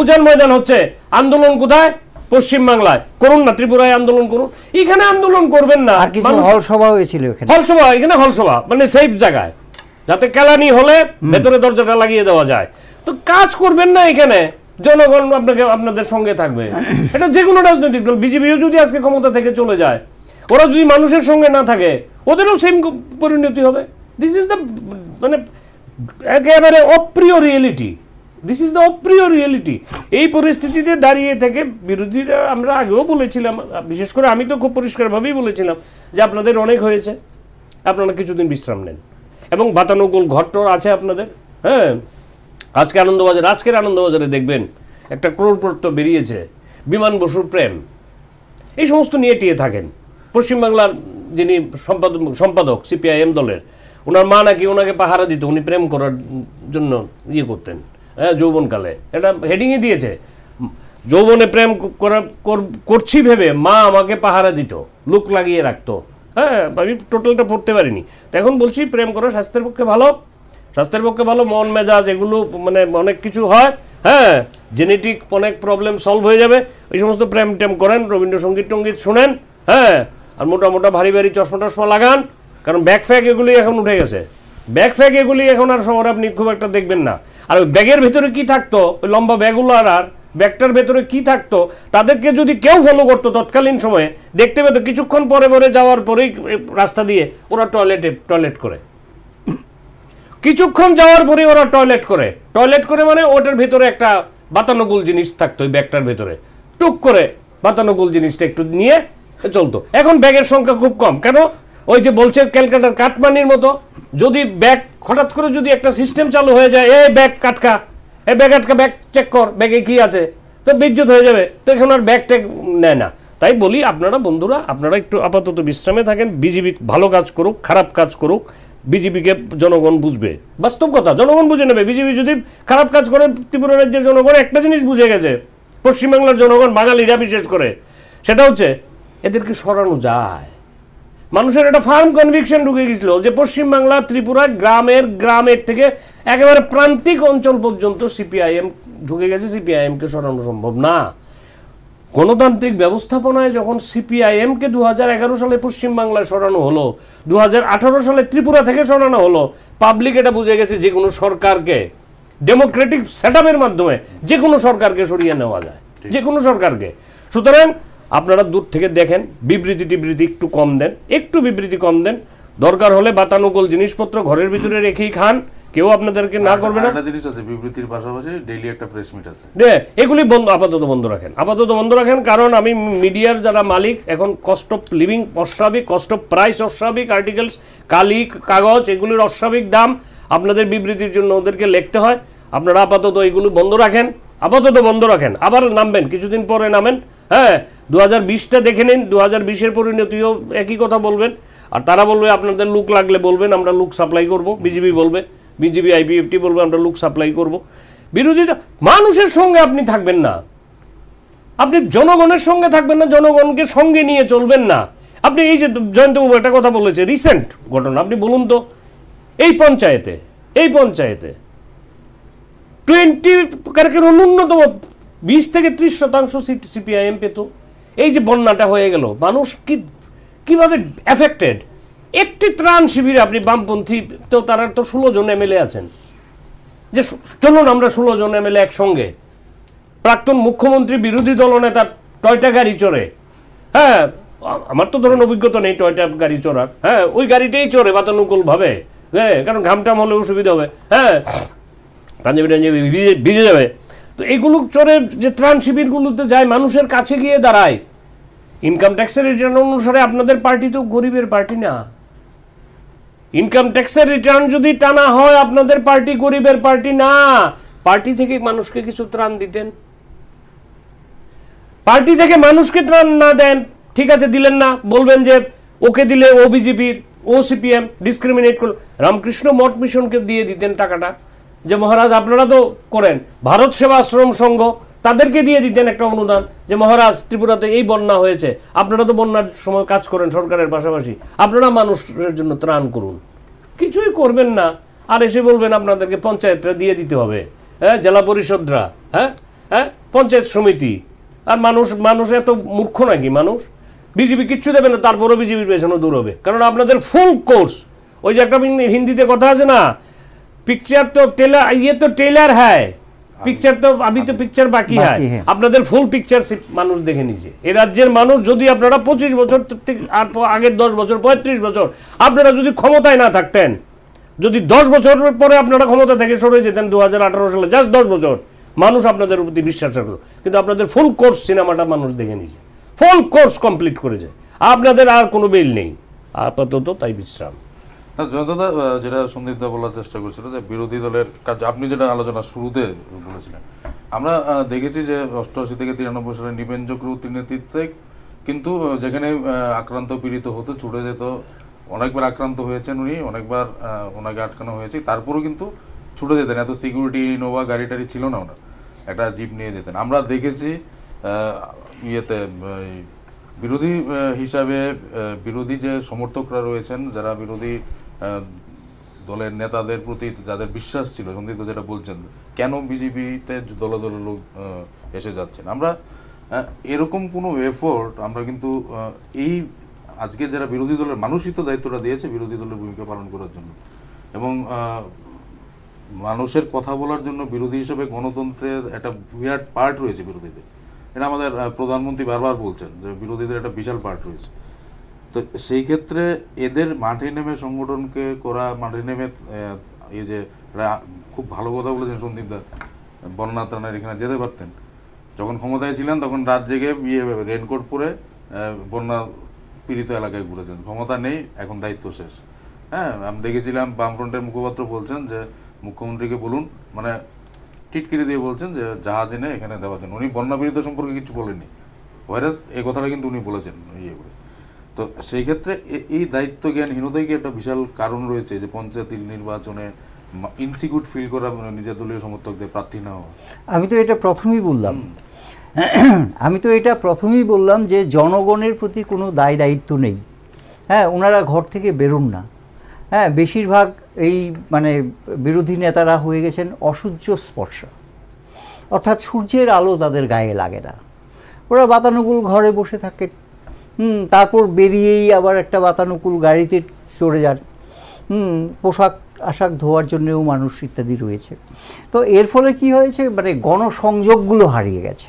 উজান ময়দান হচ্ছে আন্দোলন কোথায় পশ্চিমবাংলায় করুন না ত্রিপুরায় আন্দোলন করুন এখানে আন্দোলন করবেন না হলসভা হয়েছিল হলসভা এখানে হলসভা মানে সেফ জায়গায় যাতে কেলানি হলে ভেতরে দরজাটা লাগিয়ে দেওয়া যায় তো কাজ করবেন না এখানে জনগণ আপনাকে আপনাদের সঙ্গে থাকবে এটা যে কোনো রাজনৈতিক দল বিজেপিও যদি আজকে ক্ষমতা থেকে চলে যায় ওরা যদি মানুষের সঙ্গে না থাকে ওদেরও সেম পরিণতি হবে দিস ইজ দ্য মানে একেবারে অপ্রিয় রিয়েলিটি দিস ইজ দ্য অপ্রিয় রিয়েলিটি এই পরিস্থিতিতে দাঁড়িয়ে থেকে বিরোধীরা আমরা আগেও বলেছিলাম বিশেষ করে আমি তো খুব পরিষ্কারভাবেই বলেছিলাম যে আপনাদের অনেক হয়েছে আপনারা কিছুদিন বিশ্রাম নেন এবং বাতানুকূল ঘর আছে আপনাদের হ্যাঁ আজকে আনন্দবাজার আজকের আনন্দবাজারে দেখবেন একটা ক্রোড়পত্র বেরিয়েছে বিমান বসুর প্রেম এই সমস্ত নিয়ে টিয়ে থাকেন পশ্চিমবাংলার যিনি সম্পাদক সম্পাদক সিপিআইএম দলের ওনার মা নাকি ওনাকে পাহারা দিত উনি প্রেম করার জন্য ইয়ে করতেন হ্যাঁ যৌবনকালে এটা হেডিংয়ে দিয়েছে যৌবনে প্রেম করা করছি ভেবে মা আমাকে পাহারা দিত লুক লাগিয়ে রাখতো হ্যাঁ আমি টোটালটা পড়তে পারিনি তো এখন বলছি প্রেম করা স্বাস্থ্যের পক্ষে ভালো স্বাস্থ্যের পক্ষে ভালো মন মেজাজ এগুলো মানে অনেক কিছু হয় হ্যাঁ জেনেটিক অনেক প্রবলেম সলভ হয়ে যাবে ওই সমস্ত প্রেম টেম করেন রবীন্দ্রসঙ্গীত টঙ্গীত শুনেন হ্যাঁ আর মোটা মোটা ভারী ভারী চশমা টশমা লাগান কারণ ব্যাগ ফ্যাগ এগুলি এখন উঠে গেছে ব্যাগ ফ্যাগ এগুলি এখন আর শহরে আপনি খুব একটা দেখবেন না আর ওই ব্যাগের ভেতরে কি থাকতো ওই লম্বা ব্যাগগুলো আর আর ব্যাগটার ভেতরে কি থাকতো তাদেরকে যদি কেউ ফলো করতো তৎকালীন সময়ে দেখতে পেতো কিছুক্ষণ পরে পরে যাওয়ার পরেই রাস্তা দিয়ে ওরা টয়লেটে টয়লেট করে কিছুক্ষণ যাওয়ার পরে ওরা টয়লেট করে টয়লেট করে মানে ওটার ভিতরে একটা বাতানুকুল জিনিস থাকতো ওই ব্যাগটার ভিতরে টুক করে বাতানুকুল জিনিসটা একটু নিয়ে চলতো এখন ব্যাগের সংখ্যা খুব কম কেন ওই যে বলছে ক্যালকাটার কাটমানির মতো যদি ব্যাগ হঠাৎ করে যদি একটা সিস্টেম চালু হয়ে যায় এ ব্যাগ কাটকা এ ব্যাগ আটকা ব্যাগ চেক কর ব্যাগে কি আছে তো বিদ্যুৎ হয়ে যাবে তো এখন আর ব্যাগ ট্যাগ নেয় না তাই বলি আপনারা বন্ধুরা আপনারা একটু আপাতত বিশ্রামে থাকেন বিজিবি ভালো কাজ করুক খারাপ কাজ করুক বিজেপিকে জনগণ বুঝবে বাস্তব কথা জনগণ বুঝে নেবে বিজেপি যদি খারাপ কাজ করে ত্রিপুরা রাজ্যের জনগণ একটা জিনিস বুঝে গেছে পশ্চিমবাংলার জনগণ বাঙালিরা বিশেষ করে সেটা হচ্ছে এদেরকে সরানো যায় মানুষের একটা ফার্ম কনভিকশন ঢুকে গেছিল যে পশ্চিমবাংলা ত্রিপুরা গ্রামের গ্রামের থেকে একেবারে প্রান্তিক অঞ্চল পর্যন্ত সিপিআইএম ঢুকে গেছে সিপিআইএমকে সরানো সম্ভব না গণতান্ত্রিক ব্যবস্থাপনায় যখন সিপিআইএমকে দু হাজার এগারো সালে পশ্চিমবাংলায় সরানো হলো দু হাজার সালে ত্রিপুরা থেকে সরানো হলো পাবলিক এটা বুঝে গেছে যে কোনো সরকারকে ডেমোক্রেটিক সেট মাধ্যমে যে কোনো সরকারকে সরিয়ে নেওয়া যায় যে কোনো সরকারকে সুতরাং আপনারা দূর থেকে দেখেন বিবৃতি টিবৃতি একটু কম দেন একটু বিবৃতি কম দেন দরকার হলে বাতানুকূল জিনিসপত্র ঘরের ভিতরে রেখেই খান কেউ আপনাদেরকে না করবে না একটা জিনিস আছে বিবৃতির পাশাপাশি ডেইলি একটা প্রেস মিট আছে এগুলি বন্ধ আপাতত বন্ধ রাখেন আপাতত বন্ধ রাখেন কারণ আমি মিডিয়ার যারা মালিক এখন কস্ট অফ লিভিং অস্বাভাবিক কস্ট অফ প্রাইস অস্বাভাবিক আর্টিকেলস কালি কাগজ এগুলির অস্বাভাবিক দাম আপনাদের বিবৃতির জন্য ওদেরকে লিখতে হয় আপনারা আপাতত এগুলো বন্ধ রাখেন আপাতত বন্ধ রাখেন আবার নামবেন কিছুদিন পরে নামেন হ্যাঁ দু হাজার বিশটা দেখে নিন দু হাজার বিশের পরিণতিও একই কথা বলবেন আর তারা বলবে আপনাদের লুক লাগলে বলবেন আমরা লুক সাপ্লাই করব বিজেপি বলবে বিজেপি আইপিএফটি বলবে আমরা লোক সাপ্লাই করব বিরোধীরা মানুষের সঙ্গে আপনি থাকবেন না আপনি জনগণের সঙ্গে থাকবেন না জনগণকে সঙ্গে নিয়ে চলবেন না আপনি এই যে জয়ন্তবাবু একটা কথা বলেছে রিসেন্ট ঘটনা আপনি বলুন তো এই পঞ্চায়েতে এই পঞ্চায়েতে টোয়েন্টি কারকের ন্যূনতম বিশ থেকে ত্রিশ শতাংশ সিট সিপিআইএম পেত এই যে বন্যাটা হয়ে গেল মানুষ কি কীভাবে অ্যাফেক্টেড একটি ত্রাণ শিবিরে আপনি বামপন্থী তো তারা তো ষোলো জন এমএলএ আছেন যে চলুন আমরা ষোলো জন এমএলএ একসঙ্গে প্রাক্তন মুখ্যমন্ত্রী বিরোধী নেতা টয়টা গাড়ি চড়ে হ্যাঁ আমার তো ধরুন অভিজ্ঞতা নেই টয়টা গাড়ি চড়ার হ্যাঁ ওই গাড়িটাই চড়ে বাতানুকূলভাবে হ্যাঁ কারণ ঘামটাম হলে অসুবিধা হবে হ্যাঁ পাঞ্জাবি টাঞ্জাবি ভিজে যাবে তো এগুলো চড়ে যে ত্রাণ শিবিরগুলোতে যায় মানুষের কাছে গিয়ে দাঁড়ায় ইনকাম ট্যাক্সের রিটার্ন অনুসারে আপনাদের পার্টি তো গরিবের পার্টি না ইনকাম ট্যাক্সের রিটার্ন যদি টানা হয় আপনাদের পার্টি গরিবের পার্টি না পার্টি থেকে মানুষকে কিছু ত্রাণ দিতেন পার্টি থেকে মানুষকে ত্রাণ না দেন ঠিক আছে দিলেন না বলবেন যে ওকে দিলে ও বিজেপির ও সিপিএম ডিসক্রিমিনেট করল রামকৃষ্ণ মঠ মিশনকে দিয়ে দিতেন টাকাটা যে মহারাজ আপনারা তো করেন ভারত সেবা আশ্রম সংঘ তাদেরকে দিয়ে দিতেন একটা অনুদান যে মহারাজ ত্রিপুরাতে এই বন্যা হয়েছে আপনারা তো বন্যার সময় কাজ করেন সরকারের পাশাপাশি আপনারা মানুষের জন্য ত্রাণ করুন কিছুই করবেন না আর এসে বলবেন আপনাদেরকে পঞ্চায়েতরা দিয়ে দিতে হবে হ্যাঁ জেলা পরিষদরা হ্যাঁ হ্যাঁ পঞ্চায়েত সমিতি আর মানুষ মানুষ এত মূর্খ নাকি মানুষ বিজেপি কিচ্ছু দেবে না তারপরও বিজেপির পেছনে দূর হবে কারণ আপনাদের ফুল কোর্স ওই যে একটা হিন্দিতে কথা আছে না পিকচার তো টেলার ইয়ে তো টেলার হ্যায় পিকচার তো আমি তো পিকচার বাকি হয় হ্যাঁ। আপনাদের ফুল পিকচার মানুষ দেখে নিছে এ রাজ্যের মানুষ যদি আপনারা পঁচিশ বছর আগের দশ বছর পঁয়ত্রিশ বছর আপনারা যদি ক্ষমতায় না থাকতেন যদি দশ বছর পরে আপনারা ক্ষমতা থেকে সরে যেতেন দু হাজার সালে জাস্ট দশ বছর মানুষ আপনাদের প্রতি বিশ্বাস রাখলো কিন্তু আপনাদের ফুল কোর্স সিনেমাটা মানুষ দেখে নিয়েছে ফুল কোর্স কমপ্লিট করেছে আপনাদের আর কোনো বিল নেই আপাতত তাই বিশ্রাম হ্যাঁ, না জনতা যেটা সন্দীপ দা বলার চেষ্টা করছিল যে বিরোধী দলের কাজ আপনি যেটা আলোচনা শুরুতে বলেছিলেন আমরা দেখেছি যে অষ্টআশি থেকে তিরানব্বই সালে নিবেন চক্রবর্তীর নেতৃত্বে কিন্তু যেখানে আক্রান্ত পীড়িত হতো ছুটে যেত অনেকবার আক্রান্ত হয়েছেন উনি অনেকবার ওনাকে আটকানো হয়েছে তারপরও কিন্তু ছুটে যেতেন এত সিকিউরিটি ইনোভা গাড়ি টাড়ি ছিল না ওনার একটা জিপ নিয়ে যেতেন আমরা দেখেছি ইয়েতে বিরোধী হিসাবে বিরোধী যে সমর্থকরা রয়েছেন যারা বিরোধী দলের নেতাদের প্রতি যাদের বিশ্বাস ছিল সন্দীপ যেটা বলছেন কেন বিজেপিতে দলে দলের লোক এসে যাচ্ছেন আমরা এরকম কোনো এফোর্ট আমরা কিন্তু এই আজকে যারা বিরোধী দলের মানুষই তো দায়িত্বটা দিয়েছে বিরোধী দলের ভূমিকা পালন করার জন্য এবং মানুষের কথা বলার জন্য বিরোধী হিসেবে গণতন্ত্রের একটা বিরাট পার্ট রয়েছে বিরোধীদের এটা আমাদের প্রধানমন্ত্রী বারবার বলছেন যে বিরোধীদের একটা বিশাল পার্ট রয়েছে তো সেই ক্ষেত্রে এদের মাঠে নেমে সংগঠনকে করা মাঠে নেমে এই যে খুব ভালো কথা বলেছেন সন্দীপ দা বন্যা ত্রাণের এখানে যেতে পারতেন যখন ক্ষমতায় ছিলেন তখন রাত জেগে বিয়ে রেনকোট পরে বন্যা পীড়িত এলাকায় ঘুরেছেন ক্ষমতা নেই এখন দায়িত্ব শেষ হ্যাঁ আমি দেখেছিলাম বামফ্রন্টের মুখপাত্র বলছেন যে মুখ্যমন্ত্রীকে বলুন মানে টিটকিরি দিয়ে বলছেন যে জাহাজ এনে এখানে দেওয়া যেন উনি বন্যা পীড়িত সম্পর্কে কিছু বলেননি ভাইরাস এ কথাটা কিন্তু উনি বলেছেন ইয়ে করে তো সেই ক্ষেত্রে এই দায়িত্ব জ্ঞানহীনতাই কি একটা বিশাল কারণ রয়েছে যে পঞ্চায়েত নির্বাচনে ইনসিকিউট ফিল করা মানে নিজের দলীয় সমর্থকদের প্রার্থী না আমি তো এটা প্রথমেই বললাম *clears throat* আমি তো এটা প্রথমেই বললাম যে জনগণের প্রতি কোনো দায় দায়িত্ব নেই হ্যাঁ ওনারা ঘর থেকে বেরুন না হ্যাঁ বেশিরভাগ এই মানে বিরোধী নেতারা হয়ে গেছেন অসূর্য স্পর্শা অর্থাৎ সূর্যের আলো তাদের গায়ে লাগে না ওরা বাতানুকুল ঘরে বসে থাকে হুম তারপর বেরিয়েই আবার একটা বাতানুকূল গাড়িতে চড়ে যান হুম পোশাক আশাক ধোয়ার জন্যেও মানুষ ইত্যাদি রয়েছে তো এর ফলে কি হয়েছে মানে গণসংযোগগুলো হারিয়ে গেছে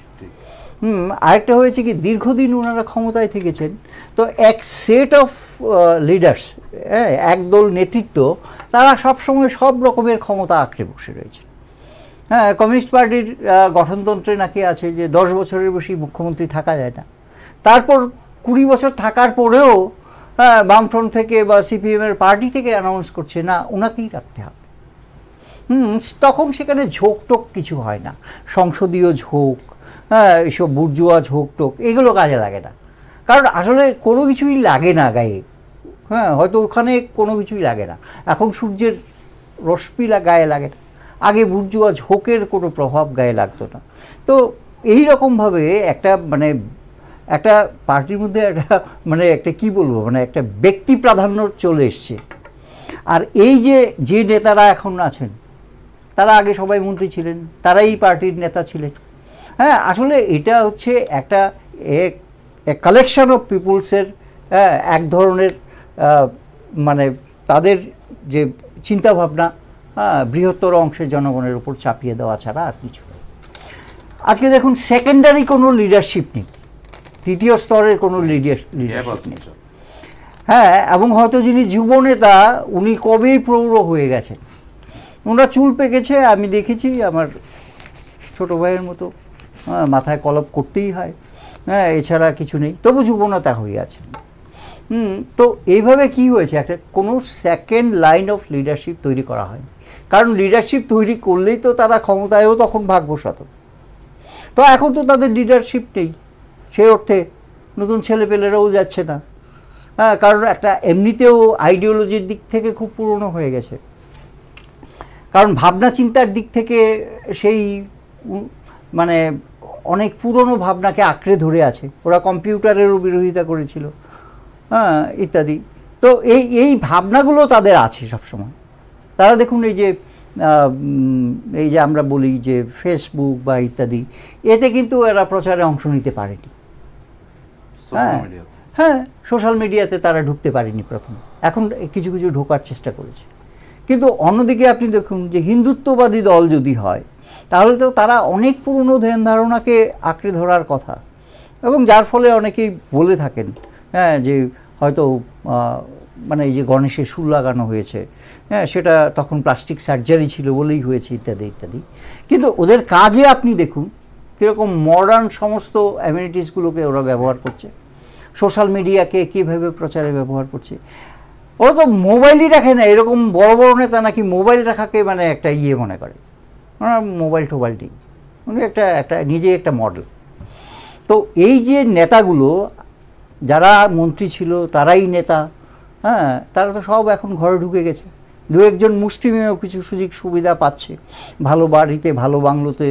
হুম আরেকটা হয়েছে কি দীর্ঘদিন ওনারা ক্ষমতায় থেকেছেন তো এক সেট অফ লিডার্স হ্যাঁ একদল নেতৃত্ব তারা সবসময় সব রকমের ক্ষমতা আঁকড়ে বসে রয়েছে হ্যাঁ কমিউনিস্ট পার্টির গঠনতন্ত্রে নাকি আছে যে দশ বছরের বেশি মুখ্যমন্ত্রী থাকা যায় না তারপর কুড়ি বছর থাকার পরেও হ্যাঁ বামফ্রন্ট থেকে বা সিপিএমের পার্টি থেকে অ্যানাউন্স করছে না ওনাকেই রাখতে হবে হুম তখন সেখানে ঝোঁকটোক কিছু হয় না সংসদীয় ঝোঁক হ্যাঁ এইসব বুর্জুয়া ঝোঁকটোক এগুলো কাজে লাগে না কারণ আসলে কোনো কিছুই লাগে না গায়ে হ্যাঁ হয়তো ওখানে কোনো কিছুই লাগে না এখন সূর্যের রশ্মিলা গায়ে লাগে না আগে বুর্জুয়া ঝোঁকের কোনো প্রভাব গায়ে লাগতো না তো এই রকমভাবে একটা মানে একটা পার্টির মধ্যে একটা মানে একটা কি বলবো মানে একটা ব্যক্তি প্রাধান্য চলে এসছে আর এই যে যে নেতারা এখন আছেন তারা আগে সবাই মন্ত্রী ছিলেন তারাই পার্টির নেতা ছিলেন হ্যাঁ আসলে এটা হচ্ছে একটা কালেকশান অফ পিপুলসের এক ধরনের মানে তাদের যে চিন্তাভাবনা বৃহত্তর অংশের জনগণের উপর চাপিয়ে দেওয়া ছাড়া আর কিছু আজকে দেখুন সেকেন্ডারি কোনো লিডারশিপ নেই তৃতীয় স্তরের কোনো হ্যাঁ, লিডারশিপ নেই হ্যাঁ এবং হয়তো যিনি যুবনেতা উনি কবেই প্রৌঢ় হয়ে গেছেন ওনারা চুল পেকেছে আমি দেখেছি আমার ছোট ভাইয়ের মতো হ্যাঁ, মাথায় কলপ করতেই হয় হ্যাঁ এছাড়া কিছু নেই তবু যুবনেতা হয়ে আছেন হুম তো এইভাবে কি হয়েছে একটা কোনো সেকেন্ড লাইন অফ লিডারশিপ তৈরি করা হয় কারণ লিডারশিপ তৈরি করলেই তো তারা ক্ষমতায়ও তখন ভাগ বসাত তো এখন তো তাদের লিডারশিপ নেই সেই অর্থে নতুন ছেলেপেলেরাও যাচ্ছে না হ্যাঁ কারণ একটা এমনিতেও আইডিওলজির দিক থেকে খুব পুরনো হয়ে গেছে কারণ ভাবনা চিন্তার দিক থেকে সেই মানে অনেক পুরনো ভাবনাকে আঁকড়ে ধরে আছে ওরা কম্পিউটারেরও বিরোধিতা করেছিল হ্যাঁ ইত্যাদি তো এই এই ভাবনাগুলো তাদের আছে সবসময় তারা দেখুন এই যে এই যে আমরা বলি যে ফেসবুক বা ইত্যাদি এতে কিন্তু এরা প্রচারে অংশ নিতে পারেনি হ্যাঁ হ্যাঁ সোশ্যাল মিডিয়াতে তারা ঢুকতে পারেনি প্রথম এখন কিছু কিছু ঢোকার চেষ্টা করেছে কিন্তু অন্যদিকে আপনি দেখুন যে হিন্দুত্ববাদী দল যদি হয় তাহলে তো তারা অনেক পুরনো ধ্যান ধারণাকে আঁকড়ে ধরার কথা এবং যার ফলে অনেকেই বলে থাকেন হ্যাঁ যে হয়তো মানে এই যে গণেশের সুর লাগানো হয়েছে হ্যাঁ সেটা তখন প্লাস্টিক সার্জারি ছিল বলেই হয়েছে ইত্যাদি ইত্যাদি কিন্তু ওদের কাজে আপনি দেখুন কীরকম মডার্ন সমস্ত অ্যামিনিটিসগুলোকে ওরা ব্যবহার করছে সোশ্যাল মিডিয়াকে কীভাবে প্রচারে ব্যবহার করছে ওরা তো মোবাইলই রাখে না এরকম বড় বড় নেতা নাকি মোবাইল রাখাকে মানে একটা ইয়ে মনে করে মোবাইল মোবাইল নেই উনি একটা একটা নিজে একটা মডেল তো এই যে নেতাগুলো যারা মন্ত্রী ছিল তারাই নেতা হ্যাঁ তারা তো সব এখন ঘরে ঢুকে গেছে দু একজন মুষ্টিমেয় কিছু সুযোগ সুবিধা পাচ্ছে ভালো বাড়িতে ভালো বাংলোতে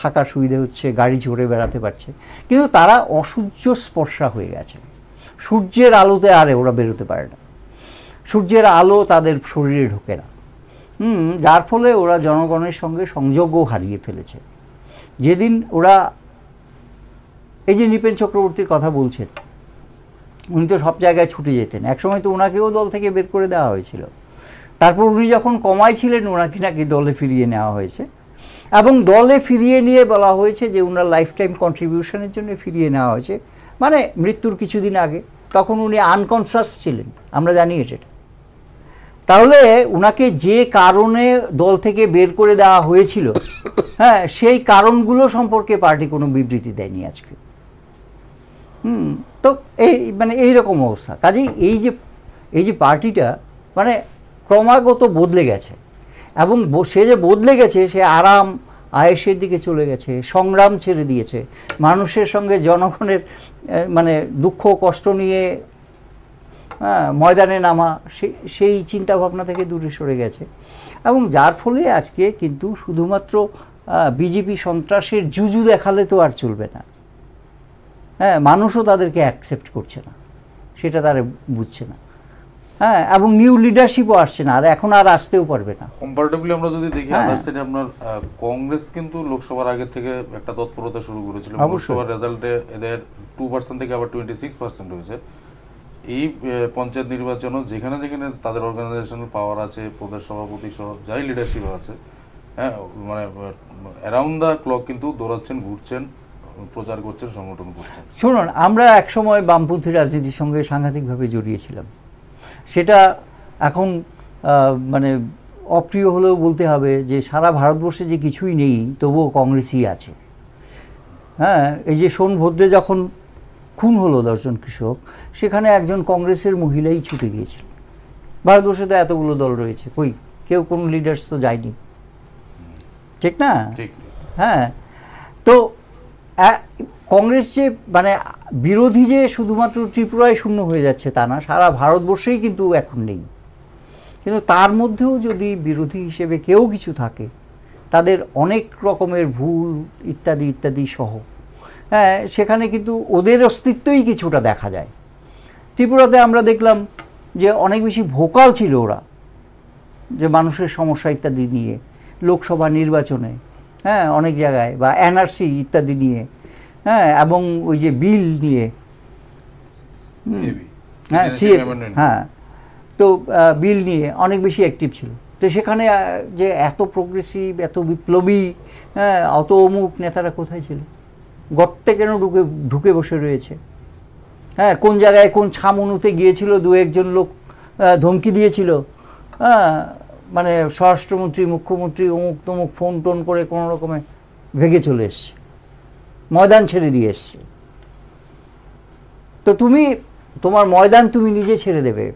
থাকার সুবিধে হচ্ছে গাড়ি ঝরে বেড়াতে পারছে কিন্তু তারা অসূর্য স্পর্শা হয়ে গেছে সূর্যের আলোতে আরে ওরা বেরোতে পারে না সূর্যের আলো তাদের শরীরে ঢোকে না হুম যার ফলে ওরা জনগণের সঙ্গে সংযোগও হারিয়ে ফেলেছে যেদিন ওরা এই যে নৃপেন চক্রবর্তীর কথা বলছেন উনি তো সব জায়গায় ছুটে যেতেন একসময় তো ওনাকেও দল থেকে বের করে দেওয়া হয়েছিল তারপর উনি যখন কমাই ছিলেন ওনাকে নাকি দলে ফিরিয়ে নেওয়া হয়েছে এবং দলে ফিরিয়ে নিয়ে বলা হয়েছে যে ওনার লাইফ টাইম কন্ট্রিবিউশনের জন্য ফিরিয়ে নেওয়া হয়েছে মানে মৃত্যুর কিছুদিন আগে তখন উনি আনকনসাস ছিলেন আমরা জানি এটা তাহলে ওনাকে যে কারণে দল থেকে বের করে দেওয়া হয়েছিল হ্যাঁ সেই কারণগুলো সম্পর্কে পার্টি কোনো বিবৃতি দেয়নি আজকে হুম তো এই মানে এইরকম অবস্থা কাজেই এই যে এই যে পার্টিটা মানে ক্রমাগত বদলে গেছে এবং সে যে বদলে গেছে সে আরাম আয়েসের দিকে চলে গেছে সংগ্রাম ছেড়ে দিয়েছে মানুষের সঙ্গে জনগণের মানে দুঃখ কষ্ট নিয়ে ময়দানে নামা সেই চিন্তাভাবনা থেকে দূরে সরে গেছে এবং যার ফলে আজকে কিন্তু শুধুমাত্র বিজেপি সন্ত্রাসের জুজু দেখালে তো আর চলবে না হ্যাঁ মানুষও তাদেরকে অ্যাকসেপ্ট করছে না সেটা তারা বুঝছে না হ্যাঁ এবং নিউ লিডারশিপও আসছে না আর এখন আর আসতেও পারবে না কম্পারেটিভলি আমরা যদি দেখি আদার হ্যাঁ। আপনার কংগ্রেস কিন্তু লোকসভার আগে থেকে একটা তৎপরতা শুরু করেছিল লোকসভার রেজাল্টে এদের টু পার্সেন্ট থেকে আবার টোয়েন্টি সিক্স পার্সেন্ট হয়েছে এই পঞ্চায়েত নির্বাচনও যেখানে যেখানে তাদের অর্গানাইজেশনাল পাওয়ার আছে প্রদেশ সভাপতি সহ যাই লিডারশিপ আছে হ্যাঁ মানে অ্যারাউন্ড দ্য ক্লক কিন্তু দৌড়াচ্ছেন ঘুরছেন প্রচার করছেন সংগঠন করছেন শুনুন আমরা একসময় বামপন্থী রাজনীতির সঙ্গে সাংঘাতিকভাবে জড়িয়েছিলাম সেটা এখন মানে অপ্রিয় হলেও বলতে হবে যে সারা ভারতবর্ষে যে কিছুই নেই তবুও কংগ্রেসই আছে হ্যাঁ এই যে সোনভদ্রে যখন খুন হলো দশজন কৃষক সেখানে একজন কংগ্রেসের মহিলাই ছুটে গিয়েছিল ভারতবর্ষে তো এতগুলো দল রয়েছে কই কেউ কোনো লিডার্স তো যায়নি ঠিক না হ্যাঁ তো কংগ্রেস যে মানে বিরোধী যে শুধুমাত্র ত্রিপুরায় শূন্য হয়ে যাচ্ছে তা না সারা ভারতবর্ষেই কিন্তু এখন নেই কিন্তু তার মধ্যেও যদি বিরোধী হিসেবে কেউ কিছু থাকে তাদের অনেক রকমের ভুল ইত্যাদি ইত্যাদি সহ হ্যাঁ সেখানে কিন্তু ওদের অস্তিত্বই কিছুটা দেখা যায় ত্রিপুরাতে আমরা দেখলাম যে অনেক বেশি ভোকাল ছিল ওরা যে মানুষের সমস্যা ইত্যাদি নিয়ে লোকসভা নির্বাচনে হ্যাঁ অনেক জায়গায় বা এনআরসি ইত্যাদি নিয়ে হ্যাঁ এবং ওই যে বিল নিয়ে হ্যাঁ সিএ হ্যাঁ তো বিল নিয়ে অনেক বেশি অ্যাক্টিভ ছিল তো সেখানে যে এত প্রোগ্রেসিভ এত বিপ্লবী হ্যাঁ অত অমুক নেতারা কোথায় ছিল গর্তে কেন ঢুকে ঢুকে বসে রয়েছে হ্যাঁ কোন জায়গায় কোন ছামনুতে গিয়েছিল দু একজন লোক ধমকি দিয়েছিল হ্যাঁ মানে স্বরাষ্ট্রমন্ত্রী মুখ্যমন্ত্রী অমুক তমুক ফোন টোন করে কোনো রকমে ভেঙে চলে এসছে ময়দান ছেড়ে দিয়ে এসছে তো তুমি তোমার ময়দান তুমি নিজে ছেড়ে দেবে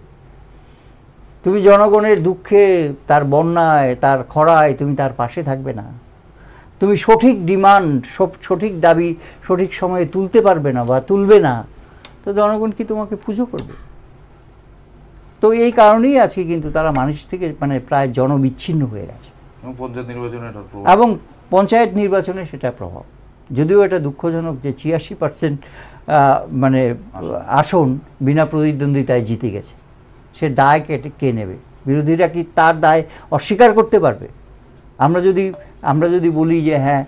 তুমি জনগণের দুঃখে তার বন্যায় তার খরায় তুমি তার পাশে থাকবে না তুমি সঠিক ডিমান্ড সঠিক দাবি সঠিক সময়ে তুলতে পারবে না বা তুলবে না তো জনগণ কি তোমাকে পুজো করবে তো এই কারণেই আজকে কিন্তু তারা মানুষ থেকে মানে প্রায় জনবিচ্ছিন্ন হয়ে গেছে এবং পঞ্চায়েত নির্বাচনে সেটা প্রভাব যদিও এটা দুঃখজনক যে ছিয়াশি পার্সেন্ট মানে আসন বিনা প্রতিদ্বন্দ্বিতায় জিতে গেছে সে দায় কেটে কে নেবে বিরোধীরা কি তার দায় অস্বীকার করতে পারবে আমরা যদি আমরা যদি বলি যে হ্যাঁ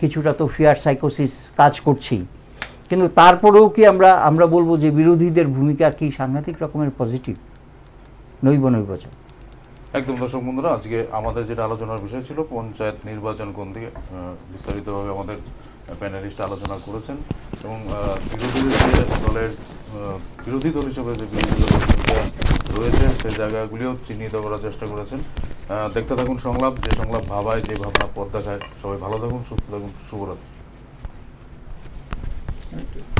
কিছুটা তো ফিয়ার সাইকোসিস কাজ করছি কিন্তু তারপরেও কি আমরা আমরা বলবো যে বিরোধীদের ভূমিকা কি সাংঘাতিক রকমের পজিটিভ নৈব নৈবচন একদম দর্শক বন্ধুরা আজকে আমাদের যেটা আলোচনার বিষয় ছিল পঞ্চায়েত নির্বাচন কোন দিকে বিস্তারিতভাবে আমাদের প্যানেলিস্ট আলোচনা করেছেন এবং বিরোধী দলের বিরোধী দল হিসেবে যে বিরোধী দল রয়েছে সেই জায়গাগুলিও চিহ্নিত করার চেষ্টা করেছেন দেখতে থাকুন সংলাপ যে সংলাপ ভাবায় যে ভাবনা পথ দেখায় সবাই ভালো থাকুন সুস্থ থাকুন শুভরাত্রি